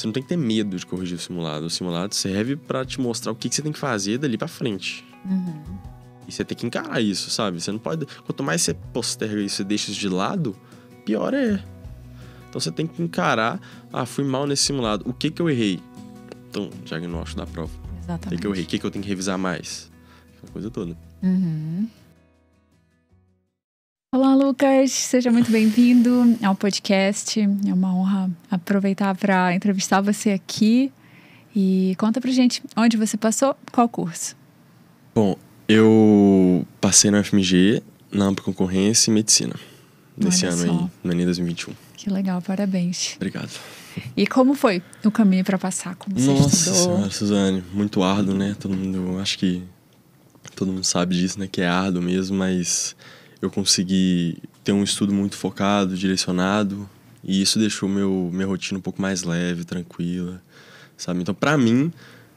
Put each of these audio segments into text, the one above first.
Você não tem que ter medo de corrigir o simulado. O simulado serve para te mostrar o que, que, você tem que fazer dali para frente. Uhum. E você tem que encarar isso, sabe? Você não pode. Quanto mais você posterga isso e deixa isso de lado, pior é. Então você tem que encarar. Ah, fui mal nesse simulado. O que que eu errei? Então, diagnóstico da prova. Exatamente. O que, que eu errei? O que, que eu tenho que revisar mais? Aquela coisa toda. Uhum. Olá, Lucas. Seja muito bem-vindo ao podcast. É uma honra aproveitar para entrevistar você aqui. E conta pra gente onde você passou, qual curso? Bom, eu passei no FMG, na ampla concorrência e medicina. Nesse ano aí, no Enem 2021. Que legal, parabéns. Obrigado. E como foi o caminho para passar? Como você Nossa estudou? senhora, Suzane, muito árduo, né? Todo mundo, acho que todo mundo sabe disso, né? Que é árduo mesmo, mas eu consegui ter um estudo muito focado, direcionado, e isso deixou meu, minha rotina um pouco mais leve, tranquila, sabe? Então, para mim,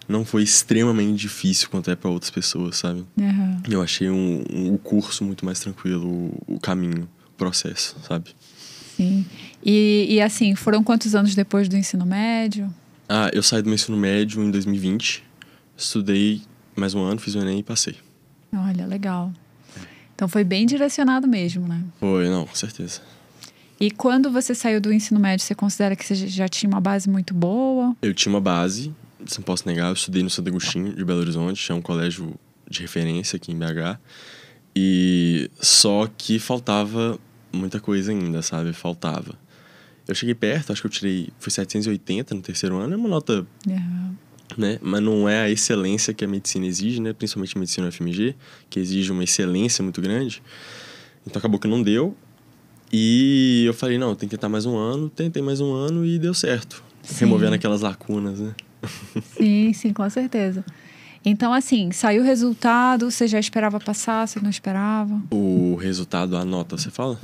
não foi extremamente difícil quanto é para outras pessoas, sabe? Uhum. Eu achei um, um, curso muito mais tranquilo, o, o caminho, o processo, sabe? Sim. E, e, assim, foram quantos anos depois do ensino médio? Ah, eu saí do meu ensino médio em 2020, estudei mais um ano, fiz o Enem e passei. Olha, legal. Então foi bem direcionado mesmo, né? Foi, não, com certeza. E quando você saiu do ensino médio, você considera que você já tinha uma base muito boa? Eu tinha uma base, não posso negar, eu estudei no Santo Agostinho de Belo Horizonte, é um colégio de referência aqui em BH. E só que faltava muita coisa ainda, sabe? Faltava. Eu cheguei perto, acho que eu tirei, foi 780 no terceiro ano, é uma nota uhum né? Mas não é a excelência que a medicina exige, né? Principalmente a medicina UFMG, que exige uma excelência muito grande. Então acabou que não deu. E eu falei, não, tem que tentar mais um ano. Tentei mais um ano e deu certo. Sim. Removendo aquelas lacunas, né? Sim, sim, com certeza. Então, assim, saiu o resultado, você já esperava passar, você não esperava? O resultado, a nota, você fala?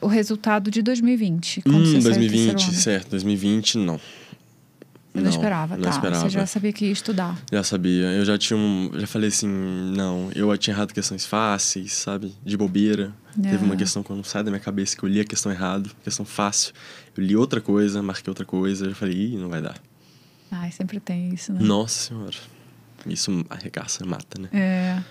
O resultado de 2020. Hum, 2020, certo. 2020, não. Não, não esperava, não tá. Esperava. Você já sabia que ia estudar. Já sabia. Eu já tinha um. Já falei assim, não, eu tinha errado questões fáceis, sabe? De bobeira. É. Teve uma é. questão que eu não sai da minha cabeça, que eu li a questão errado, questão fácil. Eu li outra coisa, marquei outra coisa, eu falei, ih, não vai dar. Ai, sempre tem isso, né? Nossa senhora. Isso arregaça, mata, né? É.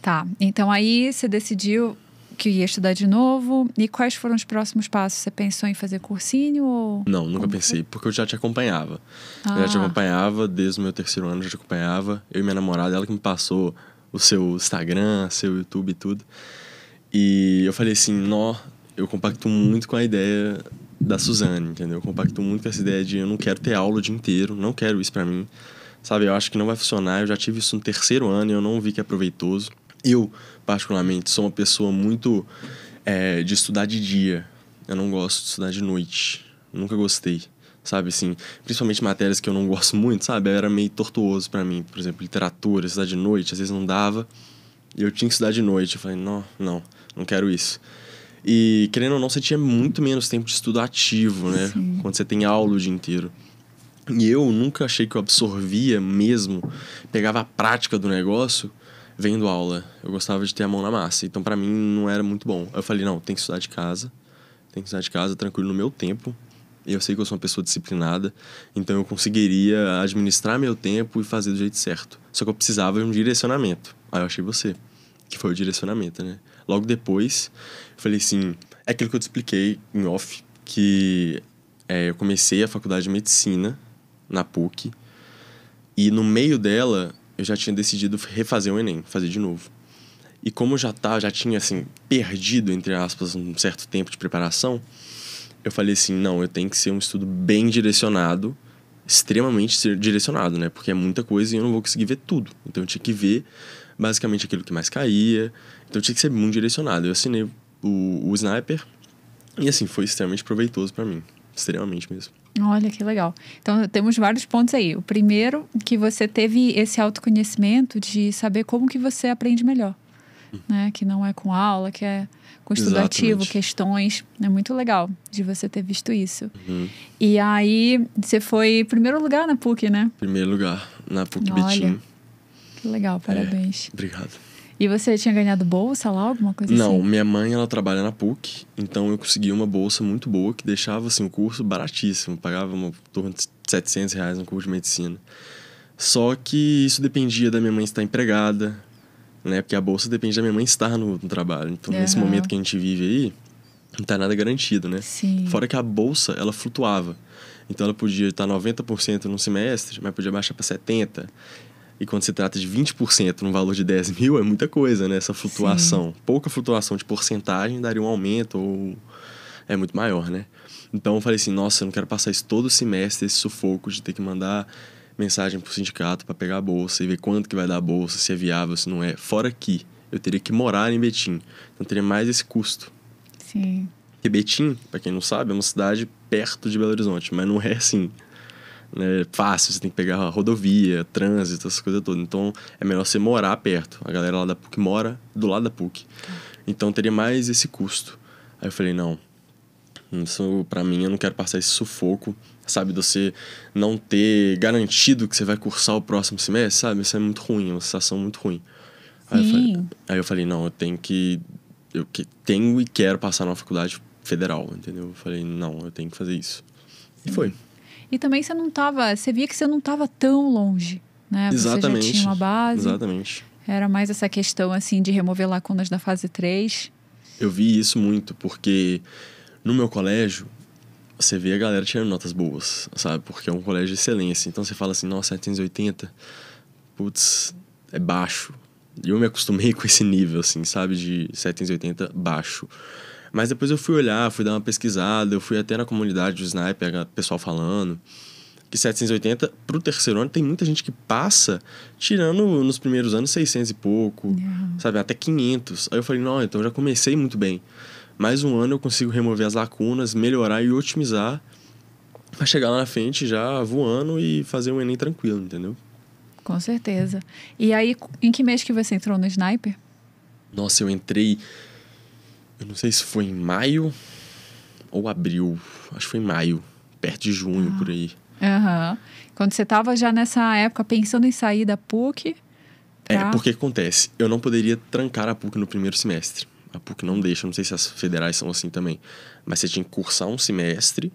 Tá. Então aí você decidiu que ia estudar de novo? E quais foram os próximos passos? Você pensou em fazer cursinho ou... Não, nunca Como pensei, foi? porque eu já te acompanhava. Ah. Eu já te ah. acompanhava desde o meu terceiro ano, eu já te acompanhava. Eu e minha namorada, ela que me passou o seu Instagram, seu YouTube e tudo. E eu falei assim, nó, eu compacto muito com a ideia da Suzane, entendeu? Eu compacto muito com essa ideia de eu não quero ter aula o dia inteiro, não quero isso para mim. Sabe, eu acho que não vai funcionar, eu já tive isso no terceiro ano e eu não vi que é proveitoso. Eu particularmente, sou uma pessoa muito é, de estudar de dia. Eu não gosto de estudar de noite. Nunca gostei, sabe? Assim, principalmente matérias que eu não gosto muito, sabe? Era meio tortuoso para mim. Por exemplo, literatura, estudar de noite, às vezes não dava. E eu tinha que estudar de noite. Eu falei, não, não, não quero isso. E querendo ou não, você tinha muito menos tempo de estudo ativo, né? Sim. Quando você tem aula o dia inteiro. E eu nunca achei que eu absorvia mesmo, pegava a prática do negócio vendo aula. Eu gostava de ter a mão na massa. Então, para mim, não era muito bom. Eu falei, não, tem que estudar de casa. Tem que estudar de casa, tranquilo, no meu tempo. eu sei que eu sou uma pessoa disciplinada. Então, eu conseguiria administrar meu tempo e fazer do jeito certo. Só que eu precisava de um direcionamento. Aí eu achei você. Que foi o direcionamento, né? Logo depois, eu falei assim... É aquilo que eu te expliquei em off. Que é, eu comecei a faculdade de medicina na PUC. E no meio dela, eu já tinha decidido refazer o Enem, fazer de novo. E como já tá, já tinha assim perdido entre aspas um certo tempo de preparação, eu falei assim, não, eu tenho que ser um estudo bem direcionado, extremamente direcionado, né? Porque é muita coisa e eu não vou conseguir ver tudo. Então eu tinha que ver basicamente aquilo que mais caía. Então eu tinha que ser muito direcionado. Eu assinei o, o Sniper e assim foi extremamente proveitoso para mim. Extremamente mesmo. Olha que legal. Então, temos vários pontos aí. O primeiro, que você teve esse autoconhecimento de saber como que você aprende melhor. Hum. Né? Que não é com aula, que é com estudativo, Exatamente. questões. É muito legal de você ter visto isso. Uhum. E aí, você foi primeiro lugar na PUC, né? Primeiro lugar na PUC Olha, Betim. Que legal, é, parabéns. É, obrigado. E você tinha ganhado bolsa lá, alguma coisa Não, assim? Não, minha mãe, ela trabalha na PUC, então eu consegui uma bolsa muito boa que deixava, assim, o curso baratíssimo. Pagava uma, torno de 700 reais no curso de medicina. Só que isso dependia da minha mãe estar empregada, né? Porque a bolsa depende da minha mãe estar no, no trabalho. Então, uhum. nesse momento que a gente vive aí, não tá nada garantido, né? Sim. Fora que a bolsa, ela flutuava. Então, ela podia estar 90% num semestre, mas podia baixar para 70%. E quando se trata de 20% num valor de 10 mil, é muita coisa, né? Essa flutuação. Sim. Pouca flutuação de porcentagem daria um aumento ou é muito maior, né? Então eu falei assim, nossa, eu não quero passar isso todo semestre, esse sufoco de ter que mandar mensagem pro sindicato para pegar a bolsa e ver quanto que vai dar a bolsa, se é viável, se não é. Fora que eu teria que morar em Betim. Então teria mais esse custo. Sim. Porque Betim, para quem não sabe, é uma cidade perto de Belo Horizonte, mas não é assim né, fácil, você tem que pegar rodovia, trânsito, essas coisas todas. Então é melhor você morar perto. A galera lá da PUC mora do lado da PUC. Então teria mais esse custo. Aí eu falei, não, isso para mim eu não quero passar esse sufoco, sabe? Você não ter garantido que você vai cursar o próximo semestre, sabe? Isso é muito ruim, é uma sensação muito ruim. Aí eu, falei, aí eu, falei, não, eu tenho que. Eu que, tenho e quero passar numa faculdade federal, entendeu? Eu falei, não, eu tenho que fazer isso. E foi. E também você não estava, você via que você não estava tão longe, né? Exatamente. Você já tinha uma base. Exatamente. Era mais essa questão assim de remover lacunas da fase 3. Eu vi isso muito, porque no meu colégio, você vê a galera tirando notas boas, sabe? Porque é um colégio de excelência. Então você fala assim, nossa, 780, putz, é baixo. E eu me acostumei com esse nível, assim, sabe? De 780 baixo. Mas depois eu fui olhar, fui dar uma pesquisada, eu fui até na comunidade do Sniper, pessoal falando que 780 para o terceiro ano tem muita gente que passa tirando nos primeiros anos 600 e pouco, é. sabe, até 500. Aí eu falei, não, então já comecei muito bem. Mais um ano eu consigo remover as lacunas, melhorar e otimizar para chegar lá na frente já voando e fazer um ENEM tranquilo, entendeu? Com certeza. E aí, em que mês que você entrou no Sniper? Nossa, eu entrei eu não sei se foi em maio ou abril. Acho que foi em maio, perto de junho, ah. por aí. Aham. Uhum. Quando você estava já nessa época pensando em sair da PUC. Pra... É, tá? porque acontece. Eu não poderia trancar a PUC no primeiro semestre. A PUC não deixa, não sei se as federais são assim também. Mas você tinha que cursar um semestre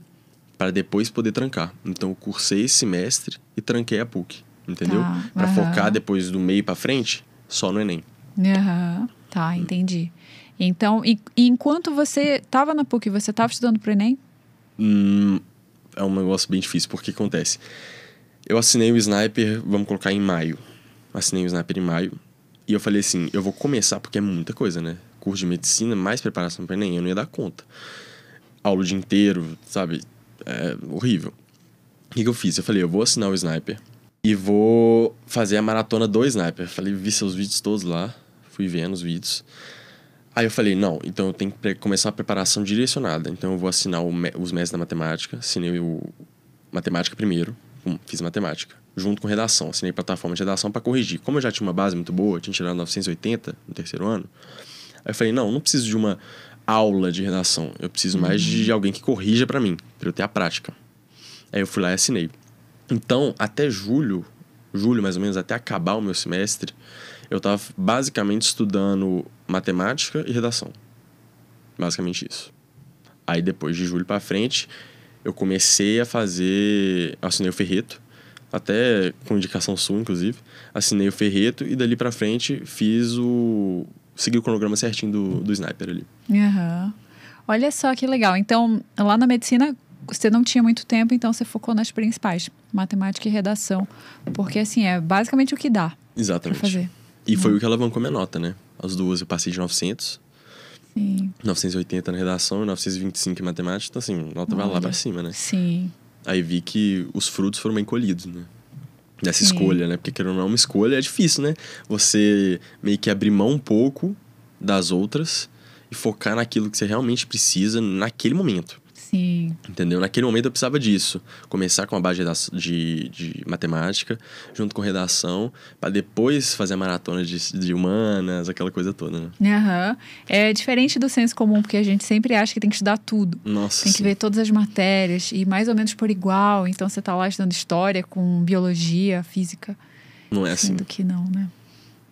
para depois poder trancar. Então eu cursei esse semestre e tranquei a PUC, entendeu? Tá, para uhum. focar depois do meio para frente só no ENEM. Aham. Uhum. Tá, entendi. Hum. Então, e, e enquanto você estava na PUC, você estava estudando para o Enem? Hum, é um negócio bem difícil, porque acontece. Eu assinei o Sniper, vamos colocar em maio. Assinei o Sniper em maio. E eu falei assim, eu vou começar porque é muita coisa, né? Curso de medicina, mais preparação para Enem, eu não ia dar conta. Aula o dia inteiro, sabe? É horrível. O que, que eu fiz? Eu falei, eu vou assinar o Sniper e vou fazer a maratona do Sniper. Falei, vi seus vídeos todos lá, fui vendo os vídeos. Aí eu falei, não, então eu tenho que começar a preparação direcionada. Então eu vou assinar os mestres da matemática, assinei o matemática primeiro, fiz matemática, junto com redação, assinei plataforma de redação para corrigir. Como eu já tinha uma base muito boa, tinha tirado 980 no terceiro ano, aí eu falei, não, não preciso de uma aula de redação, eu preciso mais de uhum. alguém que corrija para mim, para eu ter a prática. Aí eu fui lá e assinei. Então, até julho, julho mais ou menos, até acabar o meu semestre, eu estava basicamente estudando matemática e redação. Basicamente isso. Aí depois de julho para frente, eu comecei a fazer, assinei o ferreto, até com indicação sua inclusive, assinei o ferreto e dali para frente fiz o segui o cronograma certinho do, do sniper ali. Uhum. Olha só que legal. Então, lá na medicina, você não tinha muito tempo, então você focou nas principais, matemática e redação. Porque, assim, é basicamente o que dá. Exatamente. Fazer. E uhum. foi o que alavancou minha nota, né? As duas eu passei de 900. Sim. 980 na redação e 925 em matemática. Então, assim, nota vai lá pra cima, né? Sim. Aí vi que os frutos foram bem colhidos, né? Dessa Sim. escolha, né? Porque querendo ou não, uma escolha é difícil, né? Você meio que abrir mão um pouco das outras e focar naquilo que você realmente precisa naquele momento. Sim. Entendeu? Naquele momento eu precisava disso. Começar com a base de, de matemática, junto com redação, para depois fazer a maratona de, de, humanas, aquela coisa toda, né? É diferente do senso comum, porque a gente sempre acha que tem que estudar tudo. Nossa. Tem sim. que ver todas as matérias, e mais ou menos por igual. Então você está lá estudando história com biologia, física. Não é assim. do que não, né?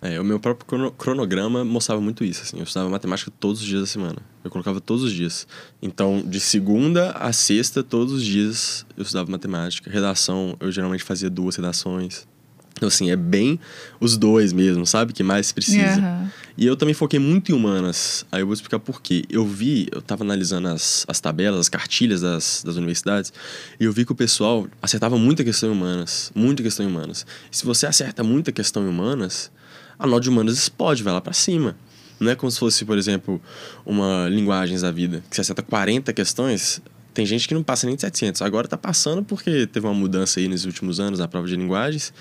É, o meu próprio cronograma mostrava muito isso, assim. Eu estudava matemática todos os dias da semana. Eu colocava todos os dias. Então, de segunda a sexta, todos os dias eu estudava matemática. Redação, eu geralmente fazia duas redações. Então, assim, é bem os dois mesmo, sabe? Que mais precisa. Uhum. E eu também foquei muito em humanas. Aí eu vou explicar por quê. Eu vi, eu estava analisando as, as tabelas, as cartilhas das, das universidades, e eu vi que o pessoal acertava muita questão em humanas. Muita questão em humanas. E se você acerta muita questão em humanas a nó de humanas explode, vai lá para cima. Não é como se fosse, por exemplo, uma linguagens da vida, que você acerta 40 questões, tem gente que não passa nem de 700. Agora tá passando porque teve uma mudança aí nos últimos anos na prova de linguagens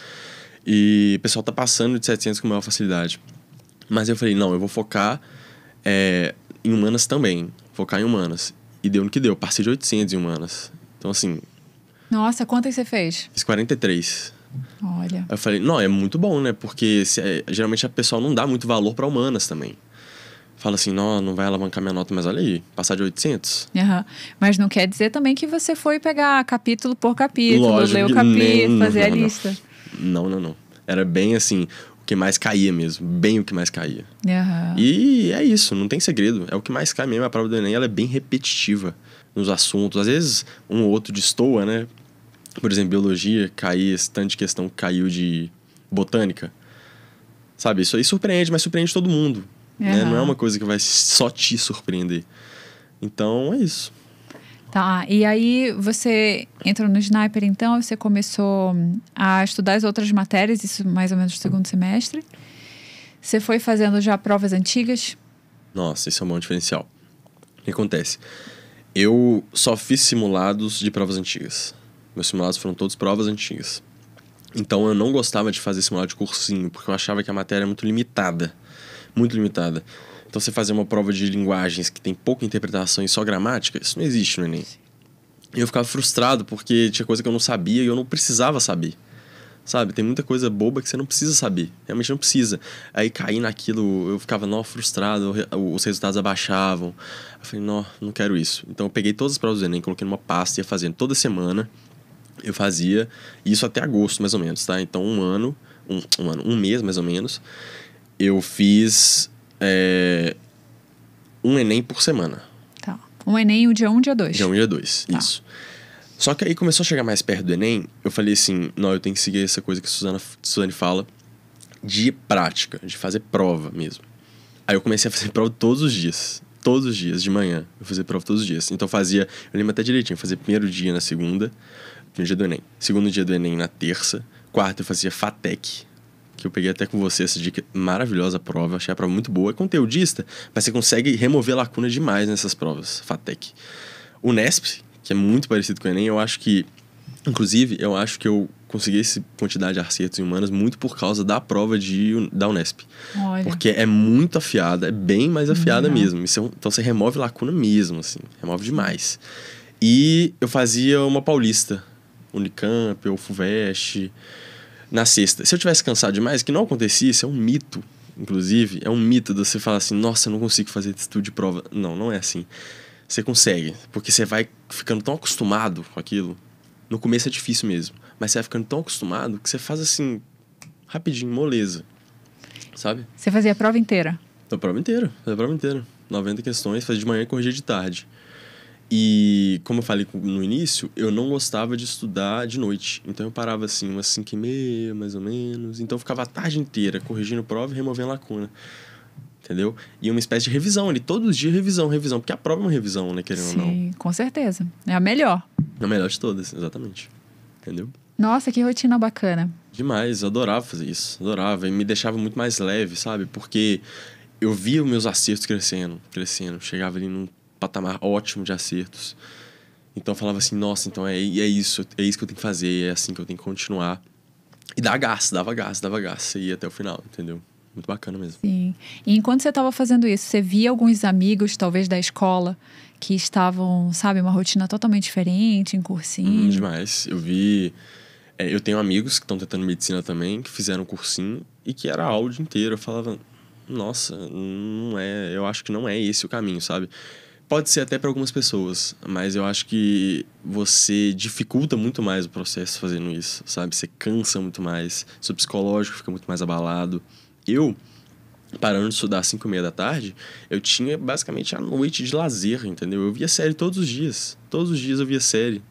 e o pessoal tá passando de 700 com maior facilidade. Mas eu falei, não, eu vou focar é, em humanas também, focar em humanas. E deu no que deu, passei de 800 em humanas. Então, assim... Nossa, quantas você fez? Fiz 43. Olha. Aí eu falei, não, é muito bom, né? Porque se, é, geralmente a pessoa não dá muito valor para humanas também. Fala assim, não, não vai alavancar minha nota, mas olha aí, passar de 800. Uhum. Mas não quer dizer também que você foi pegar capítulo por capítulo, Lógico, ler o capítulo, nem, fazer não, não, a lista. Não. não, não, não. Era bem assim, o que mais caía mesmo, bem o que mais caía. Uhum. E é isso, não tem segredo. É o que mais cai mesmo. A prova do Enem ela é bem repetitiva nos assuntos. Às vezes um ou outro destoa, né? por exemplo, biologia, cair, esse tanto de questão caiu de botânica. Sabe, isso aí surpreende, mas surpreende todo mundo. Uhum. Né? Não é uma coisa que vai só te surpreender. Então, é isso. Tá, e aí você entrou no Sniper, então, você começou a estudar as outras matérias, isso mais ou menos no segundo semestre. Você foi fazendo já provas antigas? Nossa, isso é um bom diferencial. O que acontece? Eu só fiz simulados de provas antigas. Meus simulados foram todos provas antigas. Então eu não gostava de fazer simulado de cursinho, porque eu achava que a matéria é muito limitada. Muito limitada. Então você fazer uma prova de linguagens que tem pouca interpretação e só gramática, isso não existe no Enem. E eu ficava frustrado porque tinha coisa que eu não sabia e eu não precisava saber. Sabe? Tem muita coisa boba que você não precisa saber. Realmente não precisa. Aí caí naquilo, eu ficava não frustrado, os resultados abaixavam. Eu falei, não, não quero isso. Então eu peguei todas as provas do Enem, coloquei numa pasta, ia fazendo toda semana eu fazia isso até agosto, mais ou menos, tá? Então, um ano, um, um ano, um mês mais ou menos, eu fiz é, um Enem por semana. Tá. Um Enem, o um dia um, dia dois Dia um, dia dois tá. isso. Só que aí começou a chegar mais perto do Enem, eu falei assim, não, eu tenho que seguir essa coisa que a Suzana, Suzane fala de prática, de fazer prova mesmo. Aí eu comecei a fazer prova todos os dias. Todos os dias, de manhã. Eu fazia prova todos os dias. Então eu fazia, eu lembro até direitinho, fazer primeiro dia na segunda, no dia do Enem. Segundo dia do Enem na terça. Quarta eu fazia FATEC, que eu peguei até com você essa dica. Maravilhosa prova, achei a prova muito boa. É conteudista, mas você consegue remover lacuna demais nessas provas, FATEC. O NESP, que é muito parecido com o Enem, eu acho que. Inclusive, eu acho que eu consegui essa quantidade de acertos em humanas muito por causa da prova de, da Unesp. Olha. Porque é muito afiada, é bem mais afiada Não. Uhum. mesmo. É então você remove lacuna mesmo, assim, remove demais. E eu fazia uma paulista Unicamp ou FUVEST na sexta. Se eu tivesse cansado demais, que não acontecia, isso é um mito, inclusive, é um mito de você falar assim, nossa, eu não consigo fazer estudo de prova. Não, não é assim. Você consegue, porque você vai ficando tão acostumado com aquilo. No começo é difícil mesmo, mas você vai ficando tão acostumado que você faz assim, rapidinho, moleza. Sabe? Você fazia a prova inteira? A prova inteira, a prova inteira. 90 questões, fazia de manhã e corrigia de tarde. E, como eu falei no início, eu não gostava de estudar de noite. Então, eu parava assim, umas 5 e meia, mais ou menos. Então, eu ficava a tarde inteira corrigindo prova e removendo lacuna. Entendeu? E uma espécie de revisão ali. Todos os dias, revisão, revisão. Porque a prova é uma revisão, né? Querendo Sim, ou não. Sim, com certeza. É a melhor. É a melhor de todas, exatamente. Entendeu? Nossa, que rotina bacana. Demais, eu adorava fazer isso. Adorava. E me deixava muito mais leve, sabe? Porque eu via meus acertos crescendo, crescendo. Chegava ali num patamar ótimo de acertos. Então eu falava assim, nossa, então é, é isso, é isso que eu tenho que fazer, é assim que eu tenho que continuar. E dava gás, dava gás, dava gás, ia até o final, entendeu? Muito bacana mesmo. Sim. E enquanto você estava fazendo isso, você via alguns amigos, talvez da escola, que estavam, sabe, uma rotina totalmente diferente, em cursinho? Hum, demais. Eu vi. É, eu tenho amigos que estão tentando medicina também, que fizeram cursinho e que era áudio inteiro. Eu falava, nossa, não é. Eu acho que não é esse o caminho, sabe? Pode ser até para algumas pessoas, mas eu acho que você dificulta muito mais o processo fazendo isso, sabe? Você cansa muito mais, seu psicológico fica muito mais abalado. Eu, parando de estudar às 5 e meia da tarde, eu tinha basicamente a noite de lazer, entendeu? Eu via série todos os dias. Todos os dias eu via série.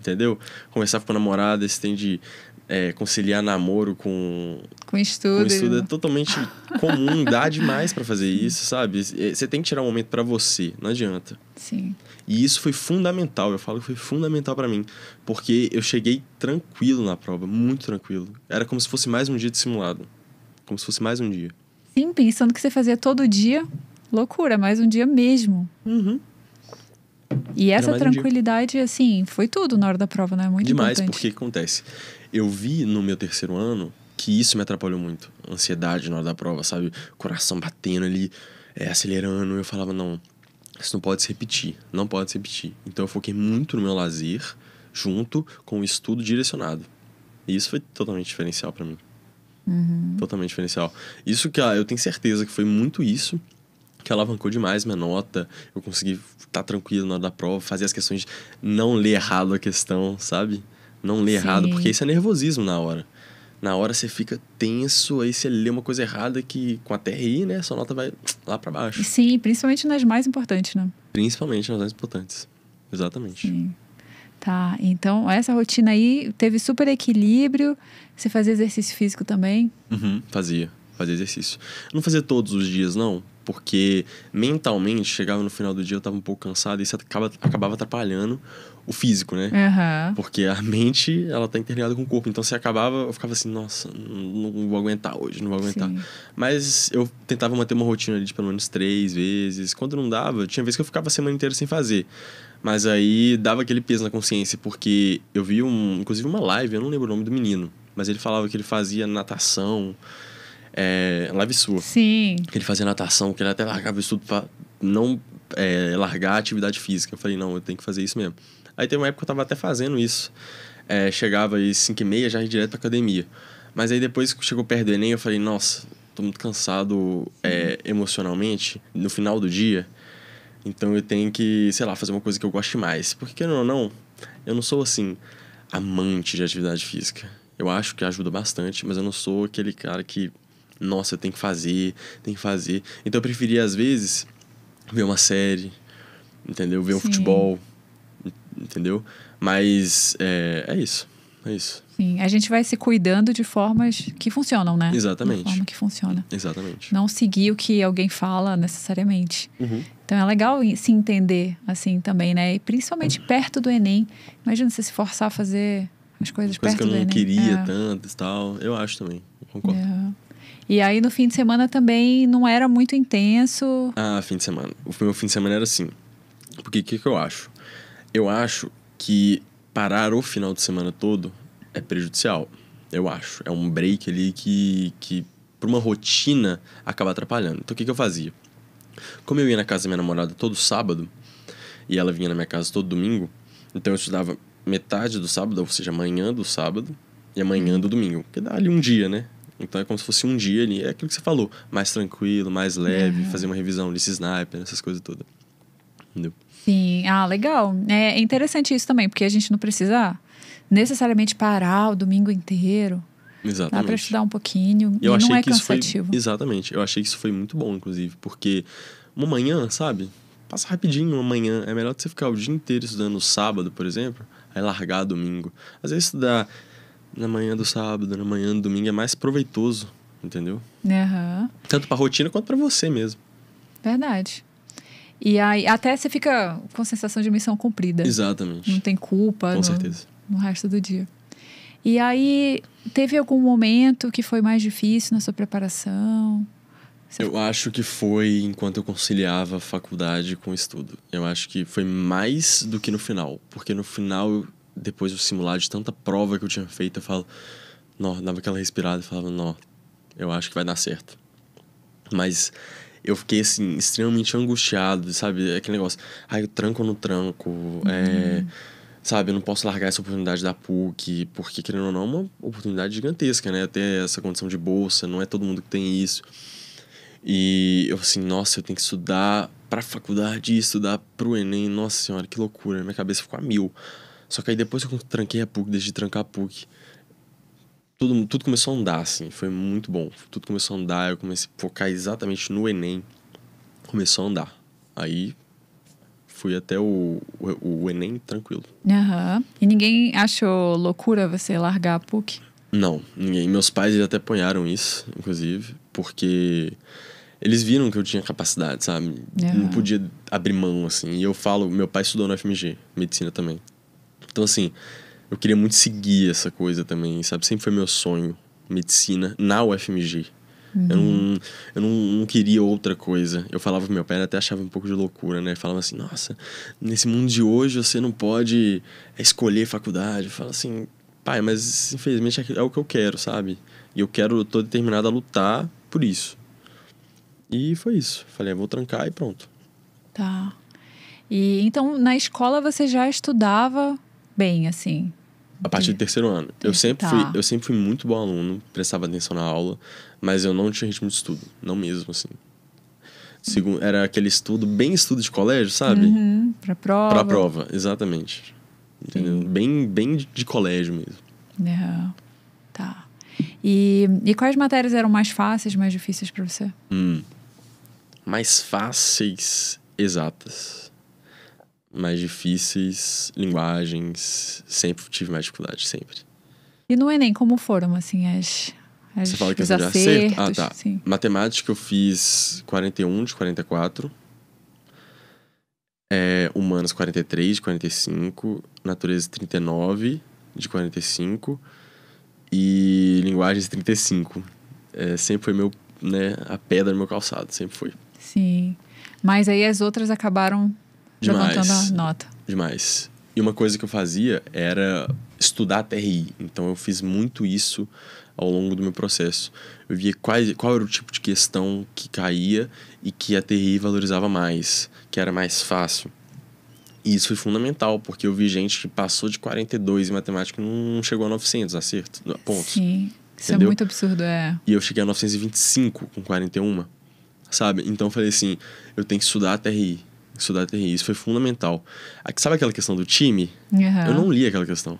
Entendeu? Começava com a namorada, esse tem de é, conciliar namoro com. Com estudo. Com estudo é totalmente comum, dá demais para fazer isso, sabe? É, você tem que tirar um momento para você, não adianta. Sim. E isso foi fundamental, eu falo que foi fundamental para mim, porque eu cheguei tranquilo na prova, muito tranquilo. Era como se fosse mais um dia de simulado. Como se fosse mais um dia. Sim, pensando que você fazia todo dia, loucura, mais um dia mesmo. Uhum. E essa tranquilidade, um assim, foi tudo na hora da prova, né? Muito Demais, importante. porque acontece. Eu vi no meu terceiro ano que isso me atrapalhou muito. Ansiedade na hora da prova, sabe? Coração batendo ali, é, acelerando. Eu falava, não, isso não pode se repetir. Não pode se repetir. Então eu foquei muito no meu lazer, junto com o estudo direcionado. E isso foi totalmente diferencial para mim. Uhum. Totalmente diferencial. Isso que eu tenho certeza que foi muito isso que alavancou demais minha nota. Eu consegui estar tá tranquilo na hora da prova, fazer as questões, de não ler errado a questão, sabe? não ler Sim. errado, porque isso é nervosismo na hora. Na hora você fica tenso, aí você lê uma coisa errada que com a TRI, né, sua nota vai lá para baixo. Sim, principalmente nas mais importantes, né? Principalmente nas mais importantes. Exatamente. Sim. Tá, então essa rotina aí teve super equilíbrio. Você fazia exercício físico também? Uhum, fazia. Fazia exercício. não fazia todos os dias, não. Porque mentalmente, chegava no final do dia, eu estava um pouco cansado e isso acaba, acabava atrapalhando o físico, né? Uhum. Porque a mente, ela tá interligada com o corpo. Então, se acabava, eu ficava assim, nossa, não, vou aguentar hoje, não vou aguentar. Sim. Mas eu tentava manter uma rotina de pelo menos três vezes. Quando não dava, tinha vezes que eu ficava a semana inteira sem fazer. Mas aí dava aquele peso na consciência, porque eu vi, um, inclusive, uma live, eu não lembro o nome do menino, mas ele falava que ele fazia natação é, live sua. Sim. Que ele fazia natação, que ele até largava o estudo pra não é, largar a atividade física. Eu falei, não, eu tenho que fazer isso mesmo. Aí tem uma época que eu tava até fazendo isso. É, chegava aí 5 e meia, já ia direto pra academia. Mas aí depois que chegou perto do Enem, eu falei, nossa, tô muito cansado é, emocionalmente no final do dia. Então eu tenho que, sei lá, fazer uma coisa que eu goste mais. Porque, querendo ou não, eu não sou assim, amante de atividade física. Eu acho que ajuda bastante, mas eu não sou aquele cara que nossa, tem que fazer, tem que fazer. Então eu preferia, às vezes, ver uma série, entendeu? Ver Sim. um futebol, entendeu? Mas é, é isso. É isso. Sim, a gente vai se cuidando de formas que funcionam, né? Exatamente. De forma que funciona. Exatamente. Não seguir o que alguém fala necessariamente. Uhum. Então é legal se entender assim também, né? E principalmente uhum. perto do Enem. Imagina você se forçar a fazer as coisas, coisas perto do Enem. Coisas que eu não queria é. e tal. Eu acho também. Eu concordo. É. E aí no fim de semana também não era muito intenso. Ah, fim de semana. O meu fim de semana era assim. Porque o que, que eu acho? Eu acho que parar o final de semana todo é prejudicial. Eu acho. É um break ali que, que para uma rotina, acaba atrapalhando. Então o que, que eu fazia? Como eu ia na casa da minha namorada todo sábado, e ela vinha na minha casa todo domingo, então eu estudava metade do sábado, ou seja, amanhã do sábado, e amanhã do domingo. Que dá ali um dia, né? Então é como se fosse um dia ali, é aquilo que você falou, mais tranquilo, mais leve, uhum. fazer uma revisão desse sniper, essas coisas todas. Entendeu? Sim, ah, legal. É interessante isso também, porque a gente não precisa necessariamente parar o domingo inteiro. Exatamente. Dá pra estudar um pouquinho. Eu e achei não é que cansativo. Foi... Exatamente. Eu achei que isso foi muito bom, inclusive, porque uma manhã, sabe? Passa rapidinho uma manhã. É melhor você ficar o dia inteiro estudando sábado, por exemplo, aí largar domingo. Às vezes estudar na manhã do sábado, na manhã do domingo é mais proveitoso, entendeu? Uhum. Tanto para rotina quanto para você mesmo. Verdade. E aí até você fica com sensação de missão cumprida. Exatamente. Não tem culpa. Com no, certeza. No resto do dia. E aí teve algum momento que foi mais difícil na sua preparação? Você eu ficou... acho que foi enquanto eu conciliava faculdade com estudo. Eu acho que foi mais do que no final, porque no final eu depois do simulado, de tanta prova que eu tinha feito, eu falo, não, dava aquela respirada e falava, não, eu acho que vai dar certo. Mas eu fiquei, assim, extremamente angustiado, sabe? É aquele negócio, ai, ah, eu tranco ou não tranco, é, uhum. é, sabe? Eu não posso largar essa oportunidade da PUC, porque, querendo ou não, é uma oportunidade gigantesca, né? Até essa condição de bolsa, não é todo mundo que tem isso. E eu, assim, nossa, eu tenho que estudar pra faculdade, estudar pro Enem, nossa senhora, que loucura, minha cabeça ficou a mil. Só que aí depois que eu tranquei a PUC, deixei de trancar a PUC, tudo, tudo começou a andar, assim. Foi muito bom. Tudo começou a andar, eu comecei a focar exatamente no Enem. Começou a andar. Aí fui até o, o, o Enem tranquilo. Uhum. E ninguém achou loucura você largar a PUC? Não, ninguém. Meus pais até apoiaram isso, inclusive, porque eles viram que eu tinha capacidade, sabe? Uhum. Não podia abrir mão, assim. E eu falo, meu pai estudou na FMG, medicina também. Então, assim, eu queria muito seguir essa coisa também, sabe? Sempre foi meu sonho, medicina na UFMG. Uhum. Eu, não, uhum. eu não, não, queria outra coisa. Eu falava pro meu pai, ele até achava um pouco de loucura, né? falava assim, nossa, nesse mundo de hoje você não pode é, escolher faculdade. Eu falo assim, pai, mas infelizmente é, é o que eu quero, sabe? E eu quero, eu tô determinado a lutar por isso. E foi isso. Falei, ah, vou trancar e pronto. Tá. E então na escola você já estudava bem, assim. A partir do terceiro ano. Eu sempre, fui, tá. eu sempre fui muito bom aluno, prestava atenção na aula, mas eu não tinha ritmo de estudo. Não mesmo, assim. Segundo, era aquele estudo, bem estudo de colégio, sabe? Uhum, pra prova. Pra prova, exatamente. Entendeu? Bem, bem de, de colégio mesmo. É. Tá. E, e quais matérias eram mais fáceis, mais difíceis para você? Hum. Mais fáceis, exatas mais difíceis, linguagens, sempre tive mais dificuldade, sempre. E no Enem, é como foram, assim, as, as Você fala que os acertos? Ah, tá. Sim. Matemática eu fiz 41 de 44. É, humanas 43 de 45. Natureza 39 de 45. E linguagens 35. É, sempre foi meu, né, a pedra no meu calçado, sempre foi. Sim. Mas aí as outras acabaram Demais. contando a nota. Demais. E uma coisa que eu fazia era estudar TRI. Então eu fiz muito isso ao longo do meu processo. Eu via quais, qual era o tipo de questão que caía e que a TRI valorizava mais, que era mais fácil. E isso foi fundamental, porque eu vi gente que passou de 42 em matemática e não chegou a 900 acertos, pontos. Sim, isso é entendeu? é muito absurdo, é. E eu cheguei a 925 com 41, sabe? Então eu falei assim, eu tenho que estudar a TRI que estudar TI. Isso foi fundamental. Sabe aquela questão do time? Uhum. Eu não li aquela questão.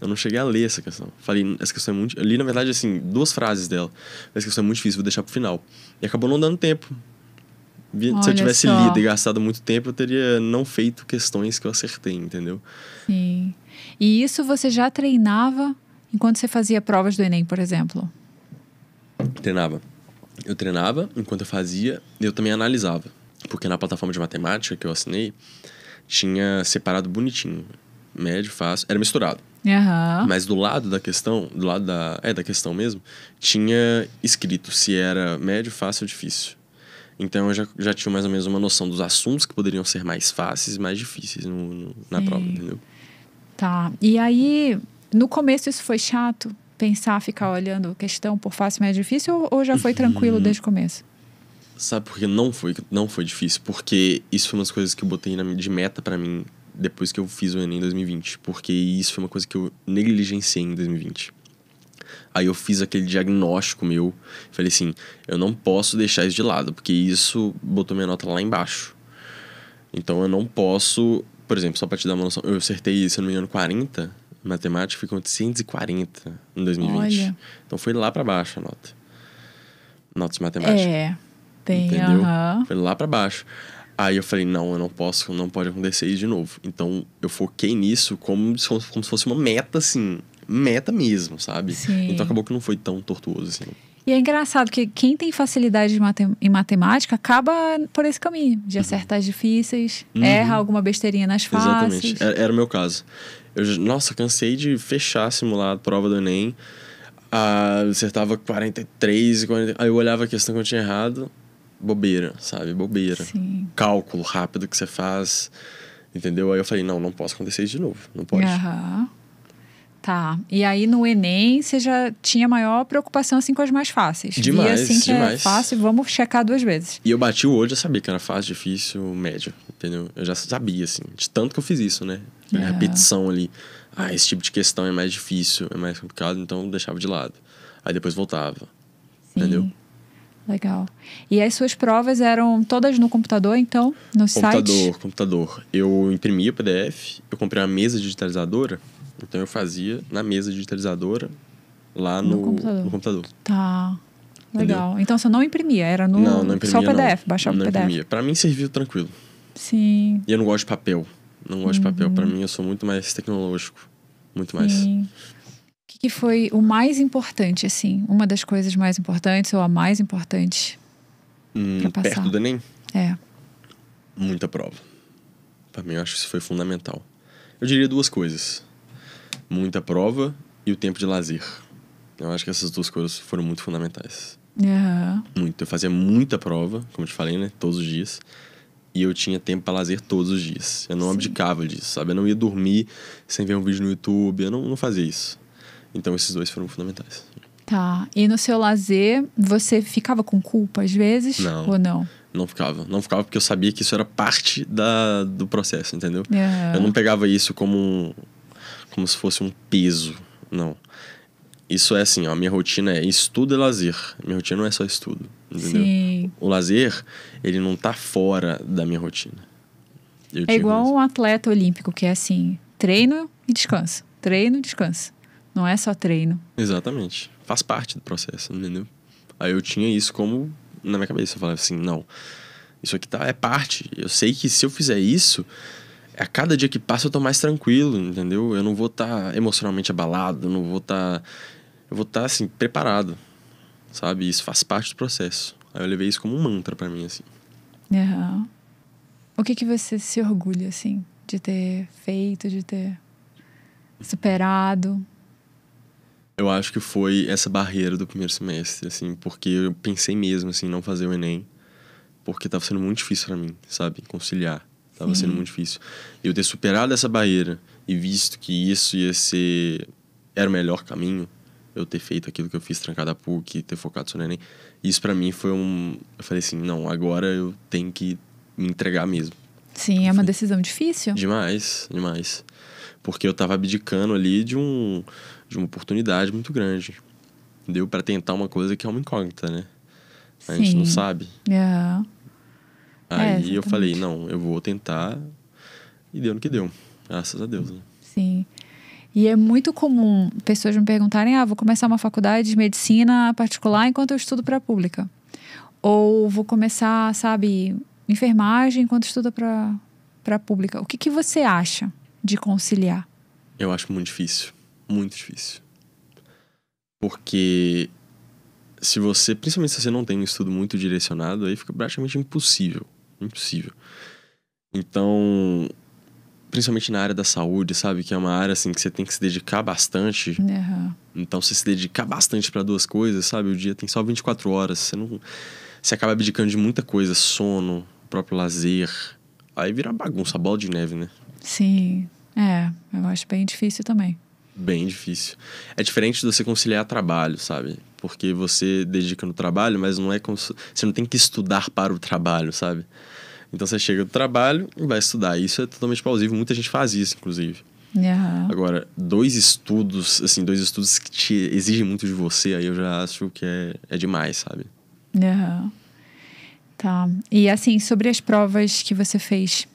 Eu não cheguei a ler essa questão. Falei, essa questão é muito. Eu li, na verdade, assim, duas frases dela. Essa questão é muito difícil, vou deixar pro final. E acabou não dando tempo. Olha Se eu tivesse só. lido e gastado muito tempo, eu teria não feito questões que eu acertei, entendeu? Sim. E isso você já treinava enquanto você fazia provas do Enem, por exemplo? Treinava. Eu treinava enquanto eu fazia, eu também analisava. Porque na plataforma de matemática que eu assinei, tinha separado bonitinho. Médio, fácil. Era misturado. Uhum. Mas do lado da questão, do lado da. É, da questão mesmo, tinha escrito se era médio, fácil ou difícil. Então eu já, já tinha mais ou menos uma noção dos assuntos que poderiam ser mais fáceis mais difíceis no, no na Sim. prova, entendeu? Tá. E aí, no começo isso foi chato? Pensar, ficar olhando questão por fácil, médio, difícil? Ou já foi tranquilo uhum. desde o começo? Sabe por que não foi, não foi difícil? Porque isso foi uma das coisas que eu botei na, de meta para mim depois que eu fiz o Enem em 2020. Porque isso foi uma coisa que eu negligenciei em 2020. Aí eu fiz aquele diagnóstico meu. Falei assim: eu não posso deixar isso de lado, porque isso botou minha nota lá embaixo. Então eu não posso. Por exemplo, só pra te dar uma noção, eu acertei, se eu não me engano, 40 matemática, ficou 840 em 2020. Olha. Então foi lá para baixo a nota. Notas matemática É. Tem, entendeu? Uh -huh. Foi lá para baixo. Aí eu falei, não, eu não posso, não pode acontecer isso de novo. Então eu foquei nisso como, como se fosse uma meta, assim, meta mesmo, sabe? Sim. Então acabou que não foi tão tortuoso assim. E é engraçado que quem tem facilidade matem em matemática acaba por esse caminho, de uhum. acertar as difíceis, uhum. erra alguma besteirinha nas fáceis. Exatamente, era, era o meu caso. Eu, nossa, cansei de fechar simulado, prova do Enem, ah, acertava 43, 40, aí eu olhava a questão que eu tinha errado, bobeira, sabe? Bobeira. Sim. Cálculo rápido que você faz. Entendeu? Aí eu falei, não, não posso acontecer isso de novo. Não pode. Aham. Tá. E aí no Enem você já tinha maior preocupação assim com as mais fáceis. Demais, e, assim, que é demais. É fácil, vamos checar duas vezes. E eu bati o olho, já sabia que era fácil, difícil, médio, entendeu? Eu já sabia assim, de tanto que eu fiz isso, né? É. Repetição ali. Ah, esse tipo de questão é mais difícil, é mais complicado, então eu deixava de lado. Aí depois voltava. Sim. Entendeu? Legal. E as suas provas eram todas no computador, então? No computador, site? Computador, Eu imprimia PDF, eu comprei uma mesa digitalizadora, então eu fazia na mesa digitalizadora, lá no, no, computador. no computador. Tá. Legal. Entendeu? Então você não imprimia, era no não, não imprimia, só o PDF, não. baixava não o PDF. Imprimia. Pra mim serviu tranquilo. Sim. E eu não gosto de papel. Não gosto uhum. de papel. Pra uhum. mim eu sou muito mais tecnológico. Muito mais. Sim que foi o mais importante, assim? Uma das coisas mais importantes ou a mais importante hum, para passar? Perto do Enem? É. Muita prova. Para mim, eu acho que isso foi fundamental. Eu diria duas coisas. Muita prova e o tempo de lazer. Eu acho que essas duas coisas foram muito fundamentais. Uhum. Muito. Eu fazia muita prova, como te falei, né? Todos os dias. E eu tinha tempo para lazer todos os dias. Eu não Sim. abdicava disso, sabe? Eu não ia dormir sem ver um vídeo no YouTube. Eu não, não fazia isso. Então esses dois foram fundamentais. Tá. E no seu lazer, você ficava com culpa às vezes? Não. Ou não? Não ficava. Não ficava porque eu sabia que isso era parte da, do processo, entendeu? É. Eu não pegava isso como, como se fosse um peso. Não. Isso é assim, ó, a minha rotina é estudo e lazer. Minha rotina não é só estudo, entendeu? Sim. O lazer, ele não tá fora da minha rotina. Eu é igual mesmo. um atleta olímpico, que é assim, treino e descanso, treino e descanso. Não é só treino. Exatamente. Faz parte do processo, entendeu? Aí eu tinha isso como na minha cabeça. Eu falava assim, não, isso aqui tá, é parte. Eu sei que se eu fizer isso, a cada dia que passa eu tô mais tranquilo, entendeu? Eu não vou estar tá emocionalmente abalado, não vou estar... Tá, eu vou estar, tá, assim, preparado, sabe? Isso faz parte do processo. Aí eu levei isso como um mantra para mim, assim. Uhum. O que que você se orgulha, assim, de ter feito, de ter superado? eu acho que foi essa barreira do primeiro semestre, assim, porque eu pensei mesmo, assim, não fazer o Enem, porque tava sendo muito difícil para mim, sabe? Conciliar. Tava Sim. sendo muito difícil. Eu ter superado essa barreira e visto que isso ia ser. era o melhor caminho, eu ter feito aquilo que eu fiz, trancada a PUC, ter focado no Enem, isso para mim foi um. Eu falei assim, não, agora eu tenho que me entregar mesmo. Sim, é uma decisão difícil? Demais, demais. Porque eu tava abdicando ali de um de uma oportunidade muito grande. Deu para tentar uma coisa que é uma incógnita, né? A Sim. gente não sabe. Yeah. É. É, Aí é, eu falei, não, eu vou tentar. E deu no que deu. Graças a Deus, né? Sim. E é muito comum pessoas me perguntarem: ah, vou começar uma faculdade de medicina particular enquanto eu estudo para a pública. Ou vou começar, sabe, enfermagem enquanto estudo para a pública. O que, que você acha de conciliar? Eu acho muito difícil muito difícil. Porque se você, principalmente se você não tem um estudo muito direcionado, aí fica praticamente impossível. Impossível. Então, principalmente na área da saúde, sabe? Que é uma área assim que você tem que se dedicar bastante. Uhum. Então, você se dedicar bastante para duas coisas, sabe? O dia tem só 24 horas. Você não. Você acaba abdicando de muita coisa, sono, próprio lazer. Aí vira bagunça, bola de neve, né? Sim. É, eu acho bem difícil também bem difícil. É diferente de você conciliar trabalho, sabe? Porque você dedica no trabalho, mas não é como se... você não tem que estudar para o trabalho, sabe? Então você chega do trabalho e vai estudar. Isso é totalmente plausível, muita gente faz isso, inclusive. Uhum. Agora, dois estudos, assim, dois estudos que te exigem muito de você, aí eu já acho que é, é demais, sabe? Uhum. Tá. E assim, sobre as provas que você fez,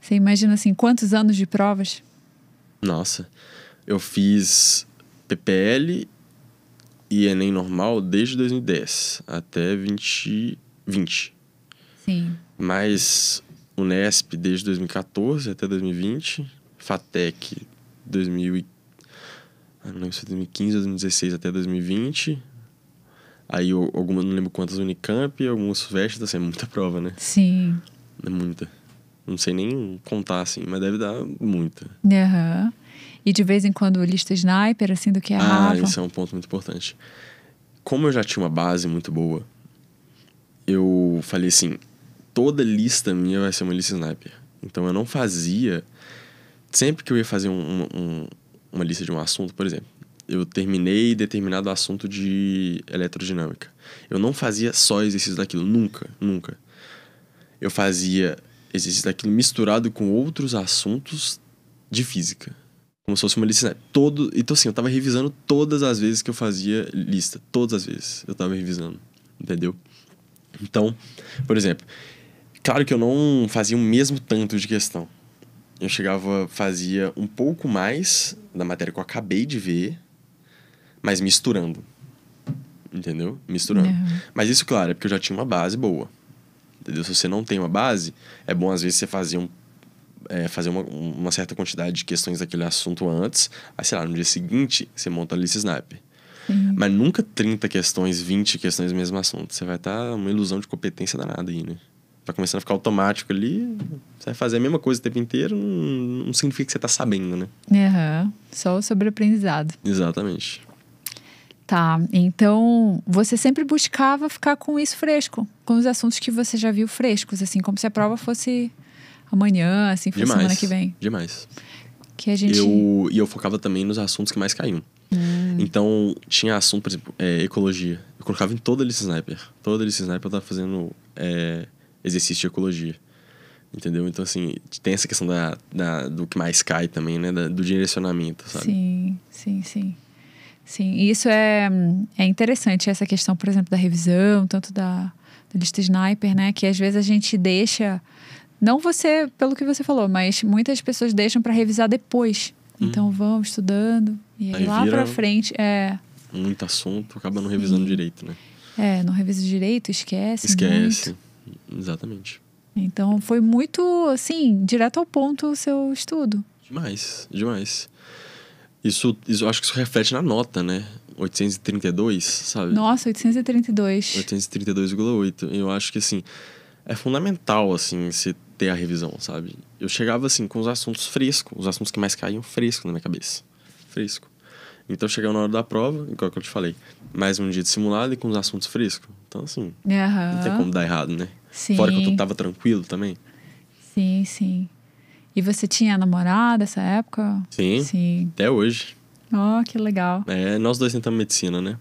você imagina assim, quantos anos de provas? Nossa. Eu fiz PPL e Enem normal desde 2010 até 2020. Sim. Mas Unesp desde 2014 até 2020, FATEC 2000 ah, não foi 2015, 2016 até 2020. Aí algumas, não lembro quantas Unicamp, algumas Suveste, assim, tá muita prova, né? Sim. É muita. Não sei nem contar, assim, mas deve dar muita. Aham. Uhum. E de vez em quando lista sniper, assim, do que ah, errava. Ah, isso é um ponto muito importante. Como eu já tinha uma base muito boa, eu falei assim: toda lista minha vai ser uma lista sniper. Então eu não fazia. Sempre que eu ia fazer um, um, uma lista de um assunto, por exemplo, eu terminei determinado assunto de eletrodinâmica. Eu não fazia só exercício daquilo, nunca, nunca. Eu fazia exercício daquilo misturado com outros assuntos de física. Como se fosse uma lista. Né? Todo, então, assim, eu tava revisando todas as vezes que eu fazia lista. Todas as vezes eu tava revisando. Entendeu? Então, por exemplo, claro que eu não fazia o mesmo tanto de questão. Eu chegava, fazia um pouco mais da matéria que eu acabei de ver, mas misturando. Entendeu? Misturando. Mas isso, claro, é porque eu já tinha uma base boa. Entendeu? Se você não tem uma base, é bom às vezes você fazer um é, fazer uma, uma, certa quantidade de questões daquele assunto antes. Aí, sei lá, no dia seguinte, você monta a lista Snap. Uhum. Mas nunca 30 questões, 20 questões do mesmo assunto. Você vai estar tá uma ilusão de competência danada aí, né? Vai tá começando a ficar automático ali, você vai fazer a mesma coisa o tempo inteiro, não, não significa que você está sabendo, né? Uhum. Só o sobreaprendizado. Exatamente. Tá, então você sempre buscava ficar com isso fresco, com os assuntos que você já viu frescos, assim, como se a prova fosse amanhã, assim, foi demais, semana que vem. Demais. Que a gente. Eu, e eu focava também nos assuntos que mais caíam. Hum. Então, tinha assunto, por exemplo, é, ecologia. Eu colocava em toda a lista sniper. Toda a lista sniper eu tava fazendo é, exercício de ecologia. Entendeu? Então, assim, tem essa questão da, da do que mais cai também, né? Da, do direcionamento, sabe? Sim, sim, sim. Sim, e isso é, é interessante, essa questão, por exemplo, da revisão, tanto da, da lista sniper, né? Que às vezes a gente deixa não você, pelo que você falou, mas muitas pessoas deixam para revisar depois. Hum. Então vão estudando e aí, aí lá para frente é muito assunto, acaba não revisando Sim. direito, né? É, não revisa direito, esquece. Esquece. Muito. Exatamente. Então foi muito, assim, direto ao ponto o seu estudo. Demais, demais. Isso, isso acho que isso reflete na nota, né? 832, sabe? Nossa, 832. 832,8. Eu acho que assim, é fundamental assim, você ter a revisão, sabe? Eu chegava assim com os assuntos frescos, os assuntos que mais caíam fresco na minha cabeça. Fresco. Então chegava na hora da prova, igual que eu te falei, mais um dia de simulado e com os assuntos frescos. Então, assim, uhum. não tem como dar errado, né? Sim. Fora que eu tava tranquilo também. Sim, sim. E você tinha namorada nessa época? Sim. Sim. Até hoje. Oh, que legal. É, nós dois tentamos medicina, né?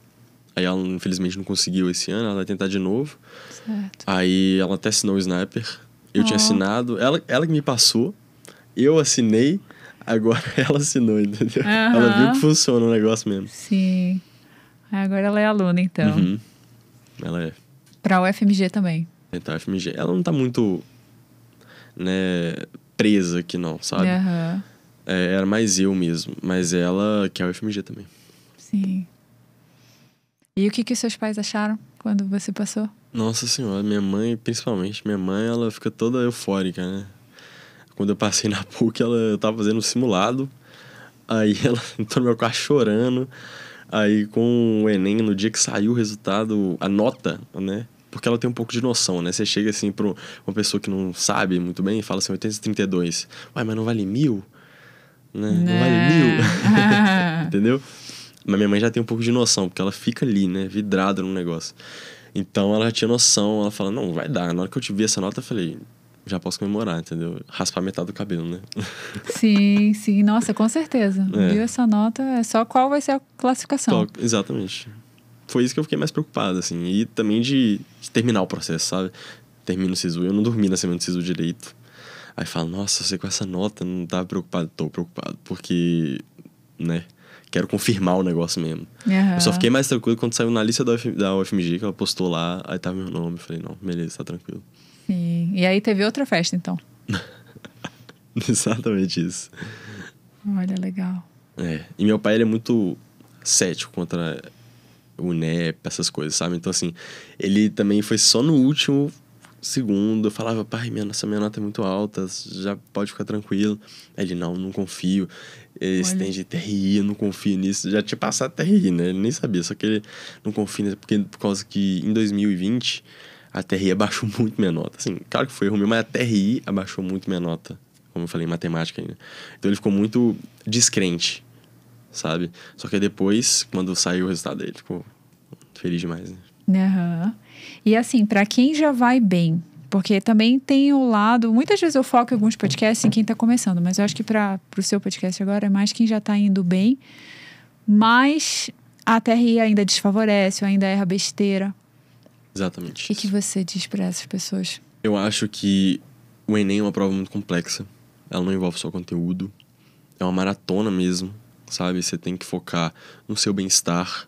Aí ela, infelizmente, não conseguiu esse ano, ela vai tentar de novo. Certo. Aí ela até assinou o Sniper, eu ah. tinha assinado, ela, ela que me passou, eu assinei, agora ela assinou, entendeu? Uhum. Ela viu que funciona o negócio mesmo. Sim. Agora ela é aluna, então. Uhum. Ela é. Pra UFMG também. Então, a UFMG, ela não tá muito, né, presa aqui não, sabe? Uhum. É, era mais eu mesmo, mas ela quer é a UFMG também. Sim. E o que que seus pais acharam? quando você passou? Nossa senhora, minha mãe, principalmente, minha mãe, ela fica toda eufórica, né? Quando eu passei na PUC, ela eu tava fazendo um simulado. Aí ela entrou no meu quarto chorando. Aí com o Enem, no dia que saiu o resultado, a nota, né? Porque ela tem um pouco de noção, né? Você chega assim pra uma pessoa que não sabe muito bem e fala assim, 832. Ué, mas não vale mil? Né? Não, não vale né. mil? Entendeu? Mas minha mãe já tem um pouco de noção, porque ela fica ali, né? Vidrada no negócio. Então ela já tinha noção, ela fala, não, vai dar. Na hora que eu te vi essa nota, eu falei, já posso comemorar, entendeu? Raspar metade do cabelo, né? Sim, sim. Nossa, com certeza. É. Viu essa nota, é só qual vai ser a classificação. Qual, exatamente. Foi isso que eu fiquei mais preocupado, assim. E também de, de terminar o processo, sabe? Termino o SISU. Eu não dormi na semana do SISU direito. Aí falo, nossa, você com essa nota não tá preocupado? Tô preocupado, porque, né? quero confirmar o negócio mesmo. Uhum. Eu só fiquei mais tranquilo quando saiu na lista da, UF, da UFMG, que ela postou lá, aí tava tá meu nome. falei, não, beleza, tá tranquilo. Sim. E aí teve outra festa, então. Exatamente isso. Olha, legal. É. E meu pai, ele é muito cético contra o NEP, essas coisas, sabe? Então, assim, ele também foi só no último segundo. Eu falava, pai, minha, nossa, minha nota é muito alta, já pode ficar tranquilo. ele, não, não confio. Esse tem de TRI, eu não confio nisso. Já tinha passado TRI, né? Ele nem sabia, só que ele não confia nisso, porque por causa que em 2020 a TRI abaixou muito minha nota. Assim, claro que foi ruim, mas a TRI abaixou muito minha nota, como eu falei, em matemática ainda. Então ele ficou muito descrente, sabe? Só que depois, quando saiu o resultado, dele, ficou feliz demais, né? Uhum. E assim, para quem já vai bem, porque também tem o lado. Muitas vezes eu foco em alguns uhum. podcasts em quem está começando, mas eu acho que para o seu podcast agora é mais quem já está indo bem. Mas a TRI ainda desfavorece, ou ainda erra besteira. Exatamente. O que, que você diz para essas pessoas? Eu acho que o Enem é uma prova muito complexa. Ela não envolve só conteúdo. É uma maratona mesmo, sabe? Você tem que focar no seu bem-estar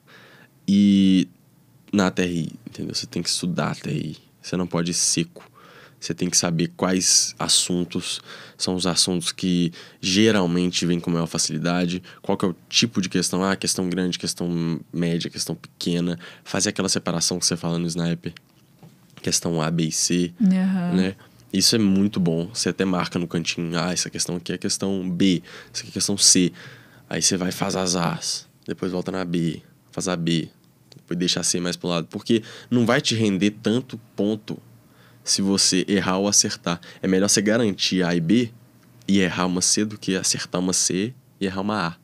e na TRI, entendeu? Você tem que estudar a TRI você não pode ir seco. Você tem que saber quais assuntos são os assuntos que geralmente vêm com maior facilidade, qual que é o tipo de questão, ah, questão grande, questão média, questão pequena. Fazer aquela separação que você fala no Sniper. Questão A, B e C, uhum. né? Isso é muito bom. Você até marca no cantinho, ah, essa questão aqui é questão B, essa aqui é questão C. Aí você vai fazer as As, depois volta na B, faz a B, e deixar ser mais pro lado. Porque não vai te render tanto ponto se você errar ou acertar. É melhor você garantir A e B e errar uma C do que acertar uma C e errar uma A.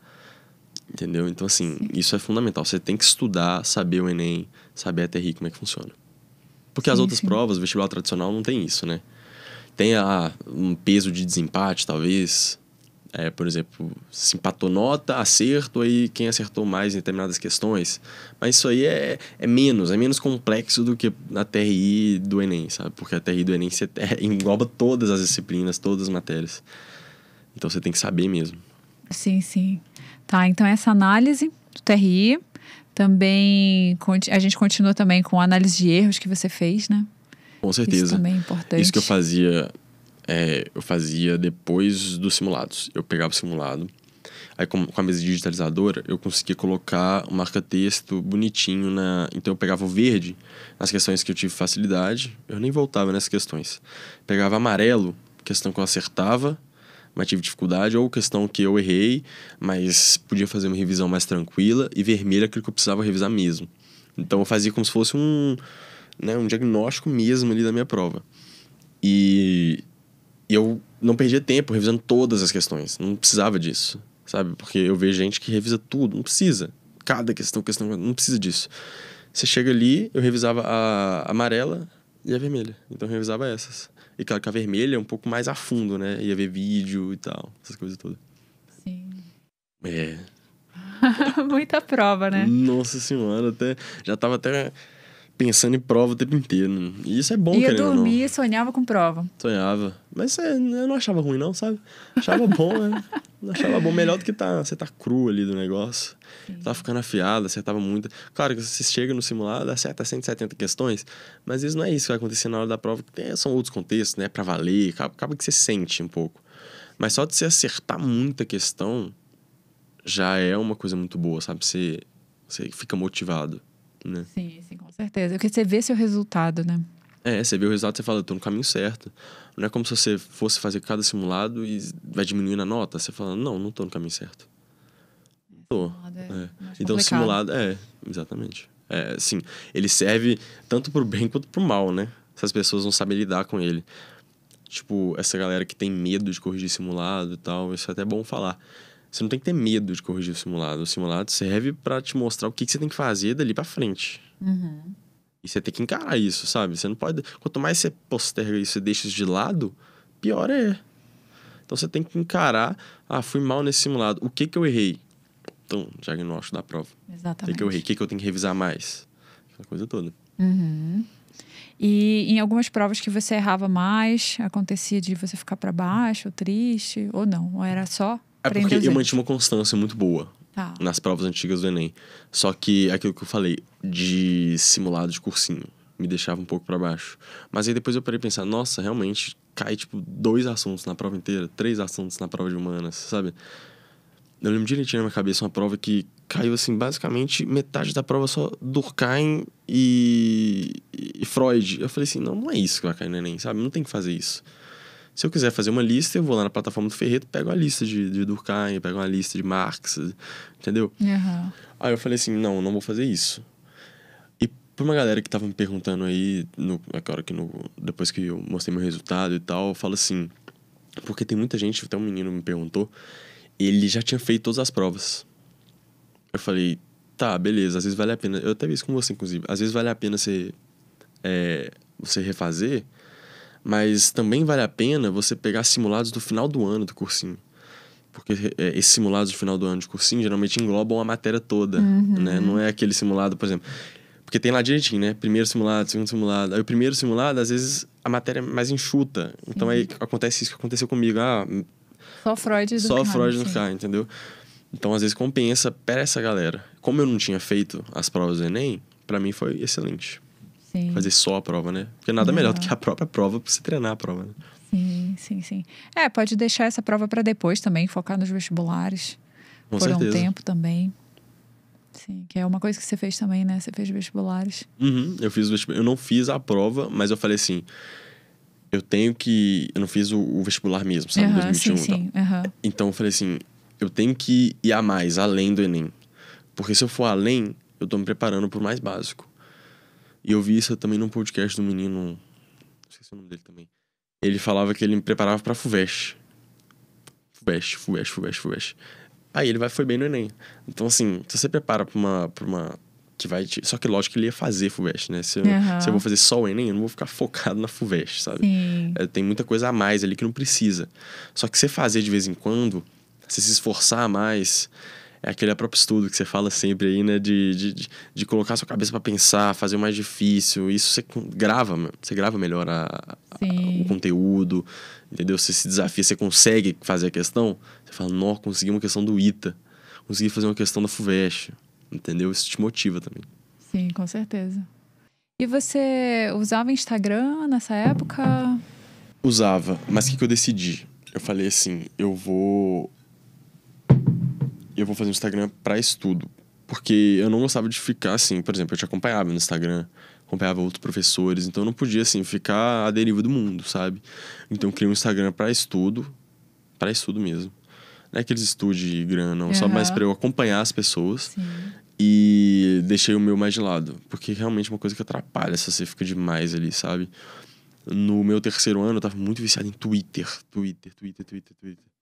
Entendeu? Então, assim, isso é fundamental. Você tem que estudar, saber o Enem, saber até TRI, como é que funciona. Porque sim, as outras sim. provas, vestibular tradicional, não tem isso, né? Tem a, ah, um peso de desempate, talvez, é, por exemplo, se empatou nota, acerto, aí quem acertou mais em determinadas questões. Mas isso aí é, é menos, é menos complexo do que a TRI do Enem, sabe? Porque a TRI do Enem você, é, engloba todas as disciplinas, todas as matérias. Então você tem que saber mesmo. Sim, sim. Tá, então essa análise do TRI, também a gente continua também com a análise de erros que você fez, né? Com certeza. Isso também é importante. Isso que eu fazia é, eu fazia depois dos simulados. Eu pegava o simulado, aí com, com a mesa digitalizadora eu conseguia colocar o marca-texto bonitinho na. Então eu pegava o verde nas questões que eu tive facilidade, eu nem voltava nessas questões. Pegava amarelo, questão que eu acertava, mas tive dificuldade, ou questão que eu errei, mas podia fazer uma revisão mais tranquila, e vermelho é aquilo que eu precisava revisar mesmo. Então eu fazia como se fosse um, né, um diagnóstico mesmo ali da minha prova. E e eu não perdia tempo revisando todas as questões. Não precisava disso, sabe? Porque eu vejo gente que revisa tudo, não precisa. Cada questão, questão, não precisa disso. Você chega ali, eu revisava a amarela e a vermelha. Então eu revisava essas. E claro que a vermelha é um pouco mais a fundo, né? Ia ver vídeo e tal, essas coisas todas. Sim. É. Muita prova, né? Nossa senhora, até. Já tava até pensando em prova o tempo inteiro. Né? E isso é bom, Ia dormir, sonhava com prova. Sonhava. Mas é, eu não achava ruim, não, sabe? Achava bom, né? Achava bom. Melhor do que tá, você tá cru ali do negócio. Sim. Tá ficando afiado, acertava muito. Claro que você chega no simulado, acerta 170 questões, mas isso não é isso que vai acontecer na hora da prova. Tem, são outros contextos, né? Pra valer, acaba, acaba que você sente um pouco. Mas só de você acertar muita questão já é uma coisa muito boa, sabe? Você, você fica motivado né? Sim, sim, com certeza. Porque você vê seu resultado, né? É, você vê o resultado e fala, eu tô no caminho certo. Não é como se você fosse fazer cada simulado e vai diminuindo a nota. Você fala, não, não tô no caminho certo. Tô. É. é. Então, simulado, é, exatamente. É, sim, ele serve tanto pro bem quanto pro mal, né? Se as pessoas não sabem lidar com ele. Tipo, essa galera que tem medo de corrigir simulado e tal, isso é até bom falar. Você não tem que ter medo de corrigir o simulado. O simulado serve para te mostrar o que, que, você tem que fazer dali para frente. Uhum. E você tem que encarar isso, sabe? Você não pode. Quanto mais você posterga isso e deixa isso de lado, pior é. Então você tem que encarar. Ah, fui mal nesse simulado. O que que eu errei? Então, diagnóstico da prova. Exatamente. O que, que eu errei? O que, que eu tenho que revisar mais? Aquela coisa toda. Uhum. E em algumas provas que você errava mais, acontecia de você ficar para baixo, triste, ou não? Ou era só é porque eu mantive uma constância muito boa tá. nas provas antigas do Enem. Só que é aquilo que eu falei, de simulado de cursinho, me deixava um pouco para baixo. Mas aí depois eu parei pensar, nossa, realmente cai tipo dois assuntos na prova inteira, três assuntos na prova de humanas, sabe? Eu lembro direitinho na minha cabeça uma prova que caiu assim, basicamente metade da prova só Durkheim e, e Freud. Eu falei assim, não, não é isso que vai cair no Enem, sabe? Não tem que fazer isso. Se eu quiser fazer uma lista, eu vou lá na plataforma do Ferreto, pego a lista de, de Durkheim, pego uma lista de Marx, entendeu? Uhum. Aí eu falei assim, não, não vou fazer isso. E pra uma galera que tava me perguntando aí, no, agora que no, depois que eu mostrei meu resultado e tal, eu falo assim, porque tem muita gente, até um menino me perguntou, ele já tinha feito todas as provas. Eu falei, tá, beleza, às vezes vale a pena, eu até vi isso com você, inclusive, às vezes vale a pena você, é, você refazer mas também vale a pena você pegar simulados do final do ano do cursinho. Porque é, esses simulados do final do ano de cursinho geralmente englobam a matéria toda, uhum. né? Não é aquele simulado, por exemplo... Porque tem lá direitinho, né? Primeiro simulado, segundo simulado. Aí o primeiro simulado, às vezes, a matéria é mais enxuta. Sim. Então aí acontece isso que aconteceu comigo. Ah, hum, só Freud do Só Freud no carro, entendeu? Então, às vezes, compensa para essa galera. Como eu não tinha feito as provas do Enem, para mim foi excelente. Sim. fazer só a prova, né? Porque nada Não. melhor do que a própria prova para se treinar a prova, né? Sim, sim, sim. É, pode deixar essa prova para depois também, focar nos vestibulares. Com por certeza. um tempo também. Sim, que é uma coisa que você fez também, né? Você fez vestibulares. Uhum, eu fiz vestibular. Eu não fiz a prova, mas eu falei assim. Eu tenho que. Eu não fiz o, o vestibular mesmo, sabe? Uhum, 2021 sim, então. sim. Uhum. Então eu falei assim: eu tenho que ir a mais, além do Enem. Porque se eu for além, eu tô me preparando pro mais básico. E eu vi isso também num podcast do menino. Não sei se é o nome dele também. Ele falava que ele me preparava pra FUVEST. FUVEST, FUVEST, FUVEST, FUVEST. Aí ele vai, foi bem no Enem. Então, assim, se você prepara pra uma. Pra uma que vai te... Só que lógico que ele ia fazer FUVEST, né? Se eu, uhum. se eu vou fazer só o Enem, eu não vou ficar focado na FUVEST, sabe? É, tem muita coisa a mais ali que não precisa. Só que você fazer de vez em quando, você se esforçar mais, é aquele é próprio estudo que você fala sempre aí, né? De, de, de colocar sua cabeça para pensar, fazer o mais difícil. Isso você grava, você grava melhor a, a, o conteúdo, entendeu? Você se desafia, você consegue fazer a questão. Você fala, não, consegui uma questão do ITA, consegui fazer uma questão da FUVEST, entendeu? Isso te motiva também. Sim, com certeza. E você usava Instagram nessa época? Usava, mas o que, que eu decidi? Eu falei assim, eu vou eu vou fazer um Instagram para estudo. Porque eu não gostava de ficar assim, por exemplo, eu te acompanhava no Instagram, acompanhava outros professores, então eu não podia assim ficar à deriva do mundo, sabe? Então eu criei um Instagram para estudo, para estudo mesmo. Não é que eles estude grana, não, uhum. só mais para eu acompanhar as pessoas. Sim. E deixei o meu mais de lado, porque realmente é uma coisa que atrapalha se você fica demais ali, sabe? No meu terceiro ano eu tava muito viciado em Twitter, Twitter, Twitter, Twitter, Twitter.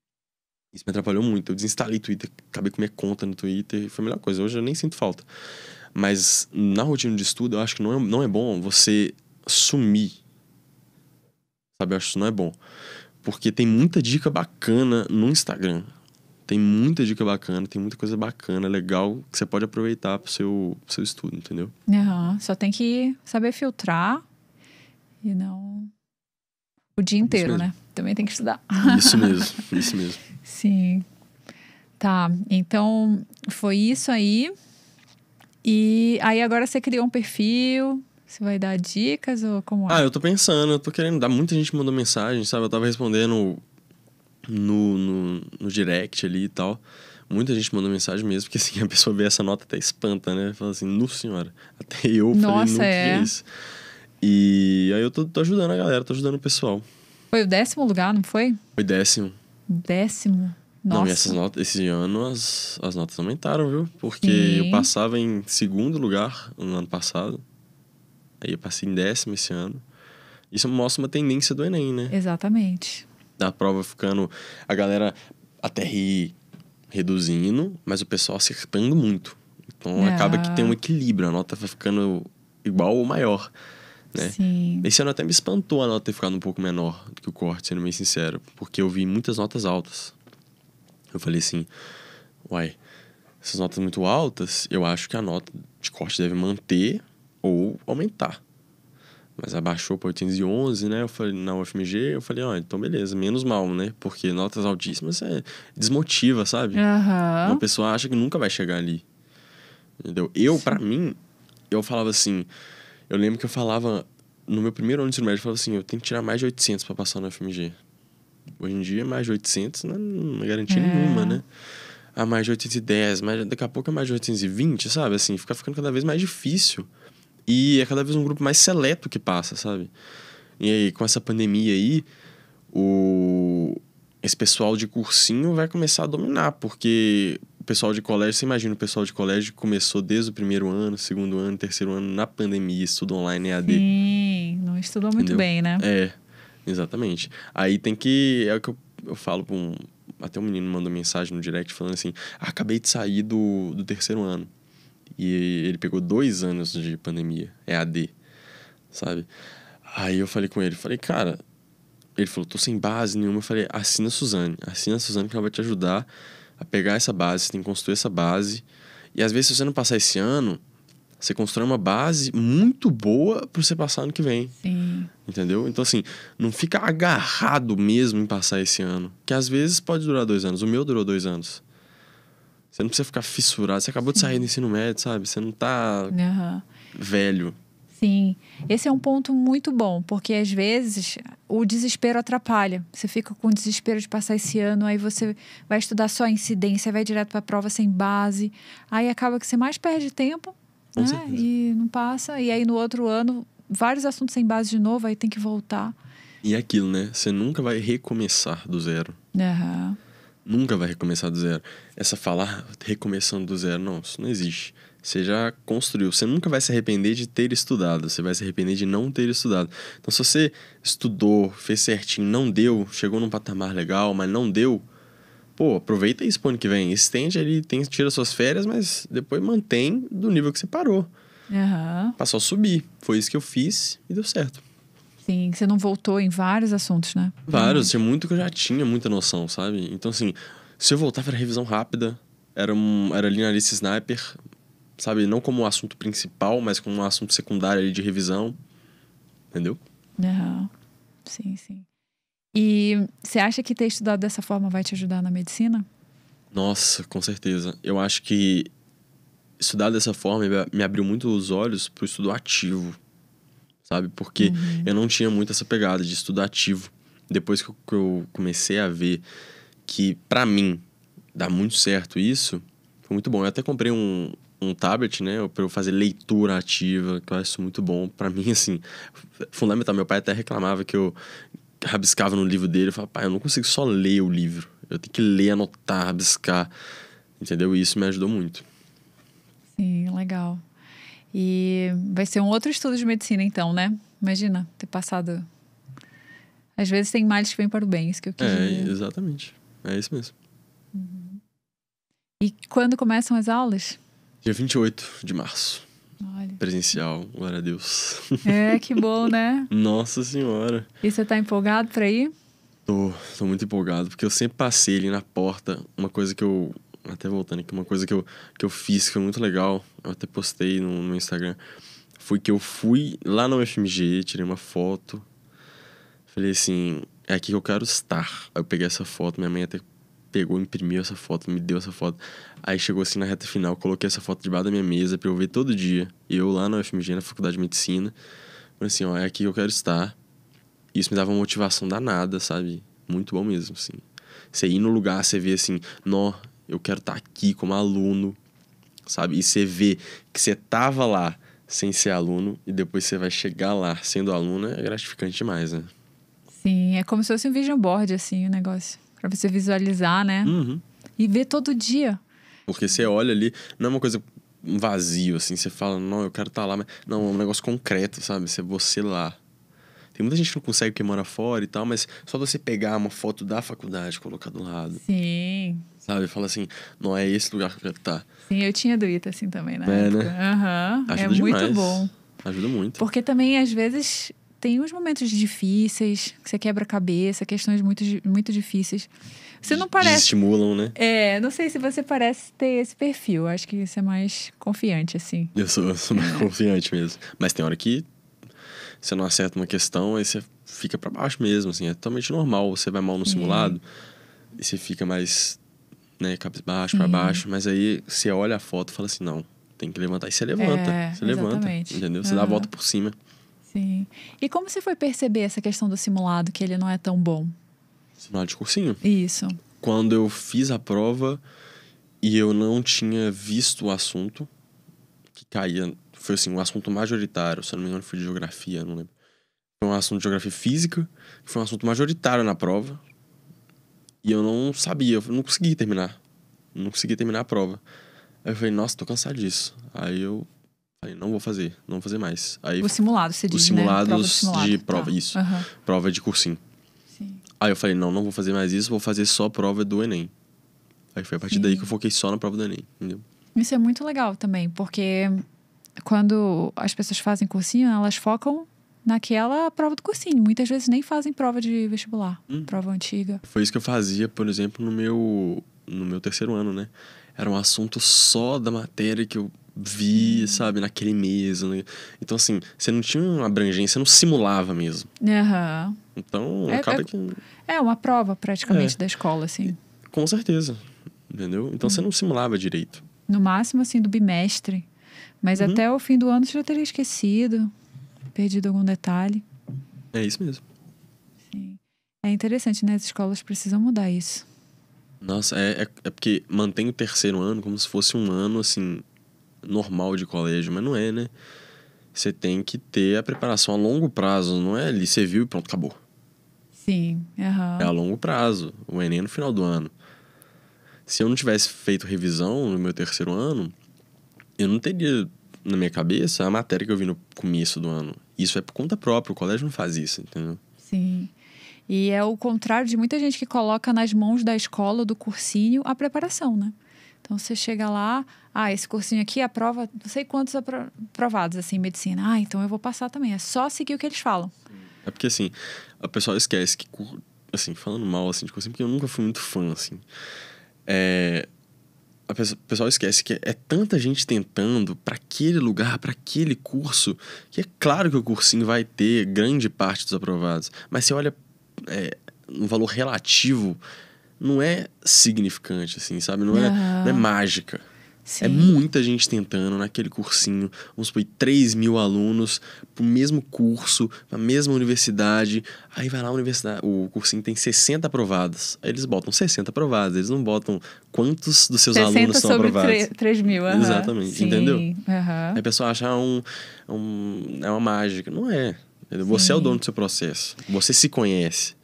Isso me atrapalhou muito. Eu desinstalei Twitter, acabei com minha conta no Twitter, foi a melhor coisa. Hoje eu nem sinto falta. Mas na rotina de estudo, eu acho que não é, não é bom você sumir. Sabe? Eu acho que isso não é bom. Porque tem muita dica bacana no Instagram. Tem muita dica bacana, tem muita coisa bacana, legal, que você pode aproveitar pro seu, pro seu estudo, entendeu? Uhum. Só tem que saber filtrar e não. O dia é inteiro, né? também tem que estudar. Isso mesmo, isso mesmo. Sim. Tá, então foi isso aí. E aí agora você criou um perfil, você vai dar dicas ou como é? Ah, eu tô pensando, eu tô querendo dar. Muita gente mandou mensagem, sabe? Eu tava respondendo no, no, no direct ali e tal. Muita gente mandou mensagem mesmo, porque assim, a pessoa vê essa nota até espanta, né? Fala assim, no senhora. Até eu Nossa, falei, no é? que é isso? E aí eu tô, tô ajudando a galera, tô ajudando o pessoal. Foi o décimo lugar, não foi? Foi décimo. Décimo. Nossa. Não, e essas notas, esse ano as, as notas aumentaram, viu? Porque Sim. eu passava em segundo lugar no ano passado. Aí eu passei em décimo esse ano. Isso mostra uma tendência do Enem, né? Exatamente. Da prova ficando. A galera até ri reduzindo, mas o pessoal acertando muito. Então é. acaba que tem um ah. equilíbrio, a nota vai ficando igual ou maior. Né? Sim. Esse ano até me espantou a nota ter ficado um pouco menor do que o corte, sendo bem sincero, porque eu vi muitas notas altas. Eu falei assim, uai, essas notas muito altas, eu acho que a nota de corte deve manter ou aumentar. Mas abaixou para 811, né? Eu falei, na UFMG, eu falei, ó, oh, então beleza, menos mal, né? Porque notas altíssimas é desmotiva, sabe? Uhum. Uma pessoa acha que nunca vai chegar ali. Entendeu? Eu, para mim, eu falava assim, eu lembro que eu falava, no meu primeiro ano de ensino médio, eu falava assim: eu tenho que tirar mais de 800 para passar na FMG. Hoje em dia, mais de 800 né, não, é garantia é. nenhuma, né? A ah, mais de 810, mais, daqui a pouco é mais de 820, sabe? Assim, fica ficando cada vez mais difícil. E é cada vez um grupo mais seleto que passa, sabe? E aí, com essa pandemia aí, o... esse pessoal de cursinho vai começar a dominar, porque o pessoal de colégio, você imagina o pessoal de colégio começou desde o primeiro ano, segundo ano, terceiro ano, na pandemia, estudou online, EAD. Sim, não estudou muito Entendeu? bem, né? É, exatamente. Aí tem que. É o que eu, eu falo pra um. Até um menino mandou mensagem no direct falando assim: ah, acabei de sair do, do terceiro ano. E ele pegou dois anos de pandemia, EAD, sabe? Aí eu falei com ele, falei, cara. Ele falou, tô sem base nenhuma. Eu falei, assina a Suzane, assina a Suzane que ela vai te ajudar a pegar essa base, você tem que construir essa base. E às vezes, se você não passar esse ano, você constrói uma base muito boa para você passar ano que vem. Sim. Entendeu? Então, assim, não fica agarrado mesmo em passar esse ano. Que às vezes pode durar dois anos. O meu durou dois anos. Você não precisa ficar fissurado. Você acabou de sair do ensino médio, sabe? Você não tá uhum. velho. Sim, esse é um ponto muito bom, porque às vezes o desespero atrapalha. Você fica com desespero de passar esse ano, aí você vai estudar só a incidência, vai direto para a prova sem base, aí acaba que você mais perde tempo né? e não passa. E aí no outro ano, vários assuntos sem base de novo, aí tem que voltar. E é aquilo, né? Você nunca vai recomeçar do zero. Uhum. Nunca vai recomeçar do zero. Essa falar ah, recomeçando do zero, não, isso não existe. Você já construiu. Você nunca vai se arrepender de ter estudado. Você vai se arrepender de não ter estudado. Então, se você estudou, fez certinho, não deu, chegou num patamar legal, mas não deu, pô, aproveita isso pro ano que vem. Estende ali, tem, tira suas férias, mas depois mantém do nível que você parou. Uhum. Passou a subir. Foi isso que eu fiz e deu certo. Sim, você não voltou em vários assuntos, né? Vários. Tinha muito que eu já tinha muita noção, sabe? Então, assim, se eu voltar para revisão rápida, era, um, era ali na lista Sniper, sabe? Não como um assunto principal, mas como um assunto secundário ali de revisão. Entendeu? Uhum. Sim, sim. E você acha que ter estudado dessa forma vai te ajudar na medicina? Nossa, com certeza. Eu acho que estudar dessa forma me abriu muito os olhos para o estudo ativo, sabe? Porque uhum. eu não tinha muito essa pegada de estudo ativo. Depois que eu comecei a ver que, para mim, dá muito certo isso, foi muito bom. Eu até comprei um, um tablet, né? Para eu fazer leitura ativa, que eu acho muito bom. Para mim, assim, fundamental. Meu pai até reclamava que eu rabiscava no livro dele. Eu falava, pai, eu não consigo só ler o livro. Eu tenho que ler, anotar, rabiscar. Entendeu? E isso me ajudou muito. Sim, legal. E vai ser um outro estudo de medicina, então, né? Imagina ter passado. Às vezes tem males que vêm para o bem, isso que eu quis É, exatamente. É isso mesmo. Uhum. E quando começam as aulas? Dia 28 de março. Olha. Presencial, glória a Deus. É, que bom, né? Nossa Senhora. E você tá empolgado pra ir? Tô, tô muito empolgado, porque eu sempre passei ali na porta. Uma coisa que eu. Até voltando aqui, uma coisa que eu, que eu fiz que foi muito legal. Eu até postei no, no Instagram. Foi que eu fui lá no FMG, tirei uma foto. Falei assim: é aqui que eu quero estar. Aí eu peguei essa foto, minha mãe até pegou, imprimiu essa foto, me deu essa foto. Aí chegou assim na reta final, coloquei essa foto debaixo da minha mesa para eu ver todo dia. Eu lá na UFMG, na Faculdade de Medicina. Falei assim, ó, é aqui que eu quero estar. Isso me dava uma motivação danada, sabe? Muito bom mesmo, assim. Você ir no lugar, você vê assim, nó, eu quero estar aqui como aluno, sabe? E você vê que você tava lá sem ser aluno e depois você vai chegar lá sendo aluno, é gratificante demais, né? Sim, é como se fosse um vision board, assim, o negócio para você visualizar, né? Uhum. E ver todo dia. Porque você olha ali, não é uma coisa vazio, assim, você fala, não, eu quero estar tá lá, mas não, é um negócio concreto, sabe? Você é você lá. Tem muita gente que não consegue que mora fora e tal, mas só você pegar uma foto da faculdade, colocar do lado. Sim. Sabe? Fala assim, não é esse lugar que eu quero estar. Tá". Sim, eu tinha Duita assim também na é, né? época. Né? Uhum. Ajuda é demais. muito bom. Ajuda muito. Porque também, às vezes, tem uns momentos difíceis, que você quebra a cabeça, questões muito, muito difíceis. Você não parece. Estimulam, né? É, não sei se você parece ter esse perfil. Acho que você é mais confiante, assim. Eu sou, eu sou mais confiante mesmo. Mas tem hora que você não acerta uma questão, aí você fica para baixo mesmo, assim. É totalmente normal. Você vai mal no é. simulado é. e você fica mais, né, baixo para é. baixo. Mas aí você olha a foto e fala assim: não, tem que levantar. E você levanta. É, você exatamente. levanta. Entendeu? Você uhum. dá a volta por cima. Sim. E como você foi perceber essa questão do simulado, que ele não é tão bom? Simulado de cursinho? Isso. Quando eu fiz a prova e eu não tinha visto o assunto, que caía, foi assim, um assunto majoritário, se eu não me engano foi de geografia, não lembro. Foi um assunto de geografia física, foi um assunto majoritário na prova, e eu não sabia, eu não consegui terminar. Não consegui terminar a prova. Aí eu falei, nossa, tô cansado disso. Aí eu Aí não vou fazer, não vou fazer mais. Aí, os simulados, você Os simulados né? prova de, de prova, tá. isso. Uhum. Prova de cursinho. Sim. Aí eu falei, não, não vou fazer mais isso, vou fazer só prova do Enem. Aí foi a partir Sim. daí que eu foquei só na prova do Enem, entendeu? Isso é muito legal também, porque quando as pessoas fazem cursinho, elas focam naquela prova do cursinho. Muitas vezes nem fazem prova de vestibular, hum. prova antiga. Foi isso que eu fazia, por exemplo, no meu, no meu terceiro ano, né? Era um assunto só da matéria que eu vi, sabe, naquele mês. Né? Então, assim, você não tinha uma abrangência, você não simulava mesmo. Uhum. Então, é, acaba é, que. É uma prova praticamente é. da escola, assim. Com certeza. Entendeu? Então uhum. você hum. não simulava direito. No máximo, assim, do bimestre. Mas uhum. até o fim do ano você já teria esquecido, perdido algum detalhe. É isso mesmo. Sim. É interessante, né? As escolas precisam mudar isso. Nossa, é, é, é porque mantém o terceiro ano como se fosse um ano, assim, normal de colégio, mas não é, né? Você tem que ter a preparação a longo prazo, não é ali você viu e pronto, acabou. Sim, uhum. É a longo prazo, o Enem no final do ano. Se eu não tivesse feito revisão no meu terceiro ano, eu não teria na minha cabeça a matéria que eu vi no começo do ano. Isso é por conta própria, o colégio não faz isso, entendeu? Sim. E é o contrário de muita gente que coloca nas mãos da escola, do cursinho, a preparação, né? Então você chega lá, ah, esse cursinho aqui aprova não sei quantos aprovados assim em medicina. Ah, então eu vou passar também. É só seguir o que eles falam. É porque assim, a pessoa esquece que assim, falando mal assim de cursinho, porque eu nunca fui muito fã assim. É a pessoa, pessoal esquece que é, é tanta gente tentando para aquele lugar, para aquele curso, que é claro que o cursinho vai ter grande parte dos aprovados. Mas você olha é, um valor relativo não é significante, assim, sabe? Não, é, não é mágica. É Sim. É muita gente tentando naquele cursinho. Vamos supor, 3 mil alunos pro mesmo curso, a mesma universidade. Aí vai lá a universidade, o cursinho tem 60 aprovados. Aí eles botam 60 aprovados, eles não botam quantos dos seus alunos são sobre aprovados. 3, 3 mil, uhum. Exatamente, Sim. entendeu? Uhum. Aí a pessoa acha ah, um, um, é uma mágica. Não é. Você Sim. é o dono do seu processo. Você se conhece.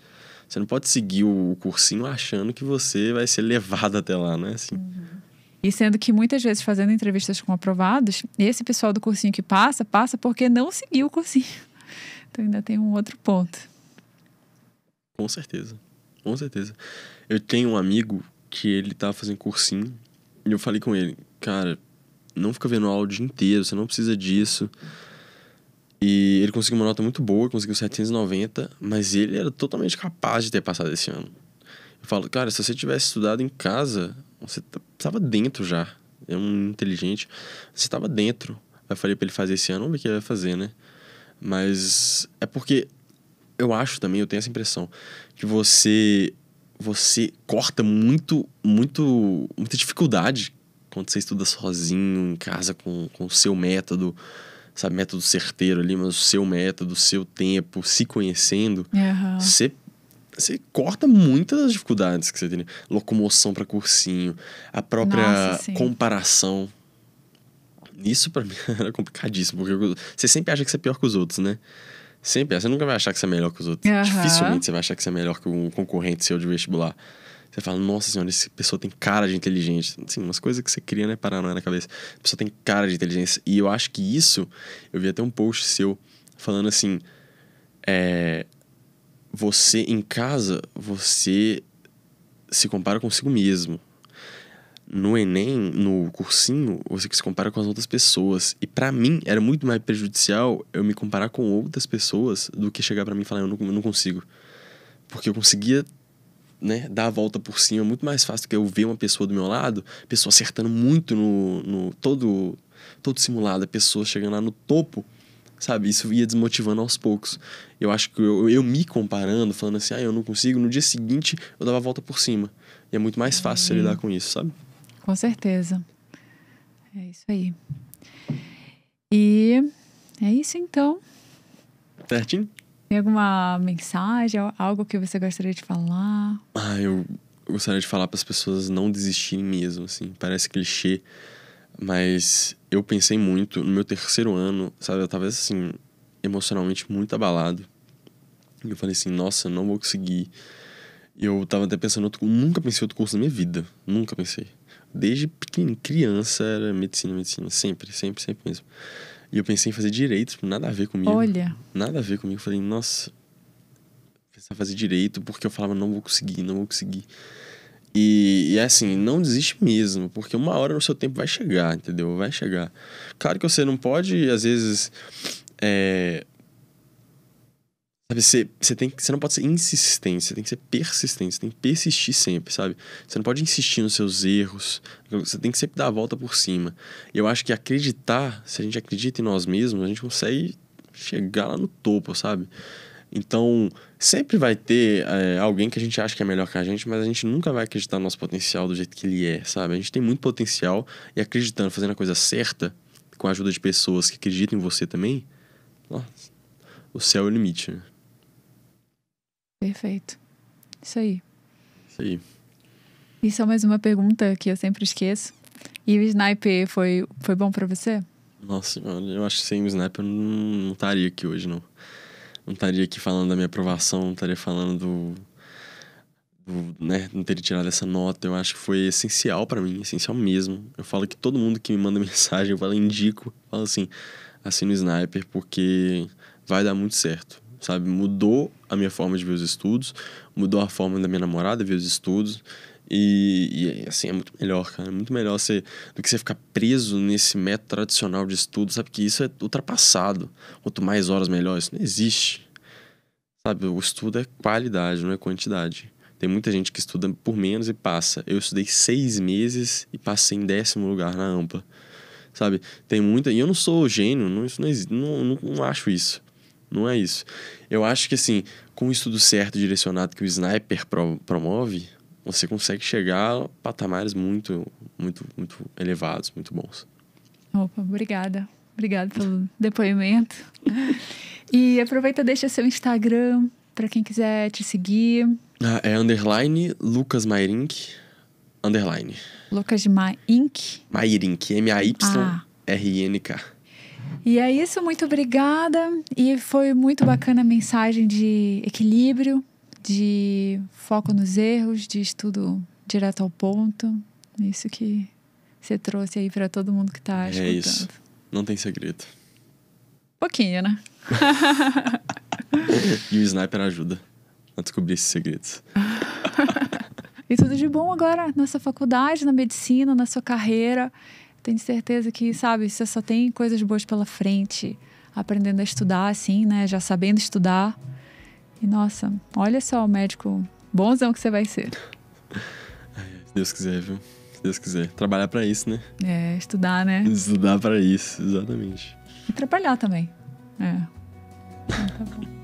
Você não pode seguir o cursinho achando que você vai ser levado até lá, né? Assim. Uhum. E sendo que muitas vezes fazendo entrevistas com aprovados, esse pessoal do cursinho que passa, passa porque não seguiu o cursinho. Então ainda tem um outro ponto. Com certeza. Com certeza. Eu tenho um amigo que ele tava fazendo cursinho e eu falei com ele, cara, não fica vendo aula o dia inteiro, você não precisa disso. E ele conseguiu uma nota muito boa, conseguiu 790, mas ele era totalmente capaz de ter passado esse ano. Eu falo, cara, se você tivesse estudado em casa, você estava dentro já. É um inteligente, você estava dentro. Eu falei para ele fazer esse ano, vamos ver o que ele vai fazer, né? Mas é porque eu acho também, eu tenho essa impressão, que você você corta muito, muito, muita dificuldade quando você estuda sozinho, em casa, com, com o seu método sabe, método certeiro ali, mas o seu método, o seu tempo, se conhecendo, você uhum. você corta muitas dificuldades que você tem. Né? Locomoção para cursinho, a própria Nossa, comparação. Isso para mim era complicadíssimo, porque você sempre acha que você é pior que os outros, né? Sempre, você nunca vai achar que você é melhor que os outros. Uhum. Dificilmente você vai achar que você é melhor que um concorrente seu de vestibular. Você fala, nossa senhora, essa pessoa tem cara de inteligente. Assim, umas coisas que você cria, né, paranoia na cabeça. A pessoa tem cara de inteligência. E eu acho que isso, eu vi até um post seu falando assim, é, você em casa, você se compara consigo mesmo. No Enem, no cursinho, você se compara com as outras pessoas. E para mim, era muito mais prejudicial eu me comparar com outras pessoas do que chegar para mim e falar, eu não, eu não consigo. Porque eu conseguia né, dar a volta por cima é muito mais fácil do que eu ver uma pessoa do meu lado, pessoa acertando muito no, no todo, todo simulado, a pessoa chegando lá no topo, sabe? Isso ia desmotivando aos poucos. Eu acho que eu, eu me comparando, falando assim, ah, eu não consigo, no dia seguinte eu dava a volta por cima. E é muito mais fácil uhum. lidar com isso, sabe? Com certeza. É isso aí. E é isso então. Certinho? Tem alguma mensagem, algo que você gostaria de falar? Ah, eu gostaria de falar para as pessoas não desistirem mesmo, assim. Parece clichê, mas eu pensei muito no meu terceiro ano, sabe? Eu tava assim emocionalmente muito abalado. E eu falei assim, nossa, não vou conseguir. E eu tava até pensando, outro, nunca pensei outro curso na minha vida, nunca pensei. Desde pequeno, criança era medicina, medicina, sempre, sempre, sempre mesmo. E eu pensei em fazer direito, tipo, nada a ver comigo. Olha. Nada a ver comigo. Falei, nossa, pensar em fazer direito, porque eu falava, não vou conseguir, não vou conseguir. E, e é assim, não desiste mesmo, porque uma hora no seu tempo vai chegar, entendeu? Vai chegar. Claro que você não pode, às vezes, é, Sabe, você, você, tem, você não pode ser insistente, você tem que ser persistente, você tem que persistir sempre, sabe? Você não pode insistir nos seus erros, você tem que sempre dar a volta por cima. E eu acho que acreditar, se a gente acredita em nós mesmos, a gente consegue chegar lá no topo, sabe? Então, sempre vai ter é, alguém que a gente acha que é melhor que a gente, mas a gente nunca vai acreditar no nosso potencial do jeito que ele é, sabe? A gente tem muito potencial e acreditando, fazendo a coisa certa, com a ajuda de pessoas que acreditam em você também, o céu é o limite, né? Perfeito. Isso aí. Isso aí. E só mais uma pergunta que eu sempre esqueço. E o Sniper foi, foi bom para você? Nossa, eu acho que sem o Sniper eu não estaria aqui hoje, não. Não estaria aqui falando da minha aprovação, não estaria falando do, do. né, não teria tirado essa nota. Eu acho que foi essencial para mim, essencial mesmo. Eu falo que todo mundo que me manda mensagem, eu falo, indico, falo assim, assina o Sniper, porque vai dar muito certo sabe? Mudou a minha forma de ver os estudos, mudou a forma da minha namorada ver os estudos. E, e, assim, é muito melhor, cara. É muito melhor você, do que você ficar preso nesse método tradicional de estudo, sabe? Que isso é ultrapassado. Quanto mais horas, melhor. Isso não existe. Sabe? O estudo é qualidade, não é quantidade. Tem muita gente que estuda por menos e passa. Eu estudei seis meses e passei em décimo lugar na AMPA. Sabe? Tem muita. E eu não sou gênio, não, isso não, não, não, não acho isso. Não é isso. Eu acho que, assim, com o estudo certo direcionado que o sniper pro promove, você consegue chegar a patamares muito, muito, muito elevados, muito bons. Opa, obrigada. Obrigada pelo depoimento. E aproveita, deixa seu Instagram para quem quiser te seguir. Ah, é underline Lucas Mairink, underline. Lucas de Mairink? M-A-Y-R-I-N-K. Ah. E é isso, muito obrigada. E foi muito bacana a mensagem de equilíbrio, de foco nos erros, de estudo direto ao ponto. É isso que você trouxe aí para todo mundo que está escutando. É isso. Não tem segredo. Pouquinho, né? e o sniper ajuda a descobrir esses segredos. e tudo de bom agora na sua faculdade, na medicina, na sua carreira tenho certeza que, sabe, você só tem coisas boas pela frente, aprendendo a estudar, assim, né? Já sabendo estudar. E nossa, olha só o médico bonzão que você vai ser. Se Deus quiser, viu? Se Deus quiser. Trabalhar para isso, né? É, estudar, né? Estudar para isso, exatamente. E trabalhar também. É. Então, tá bom.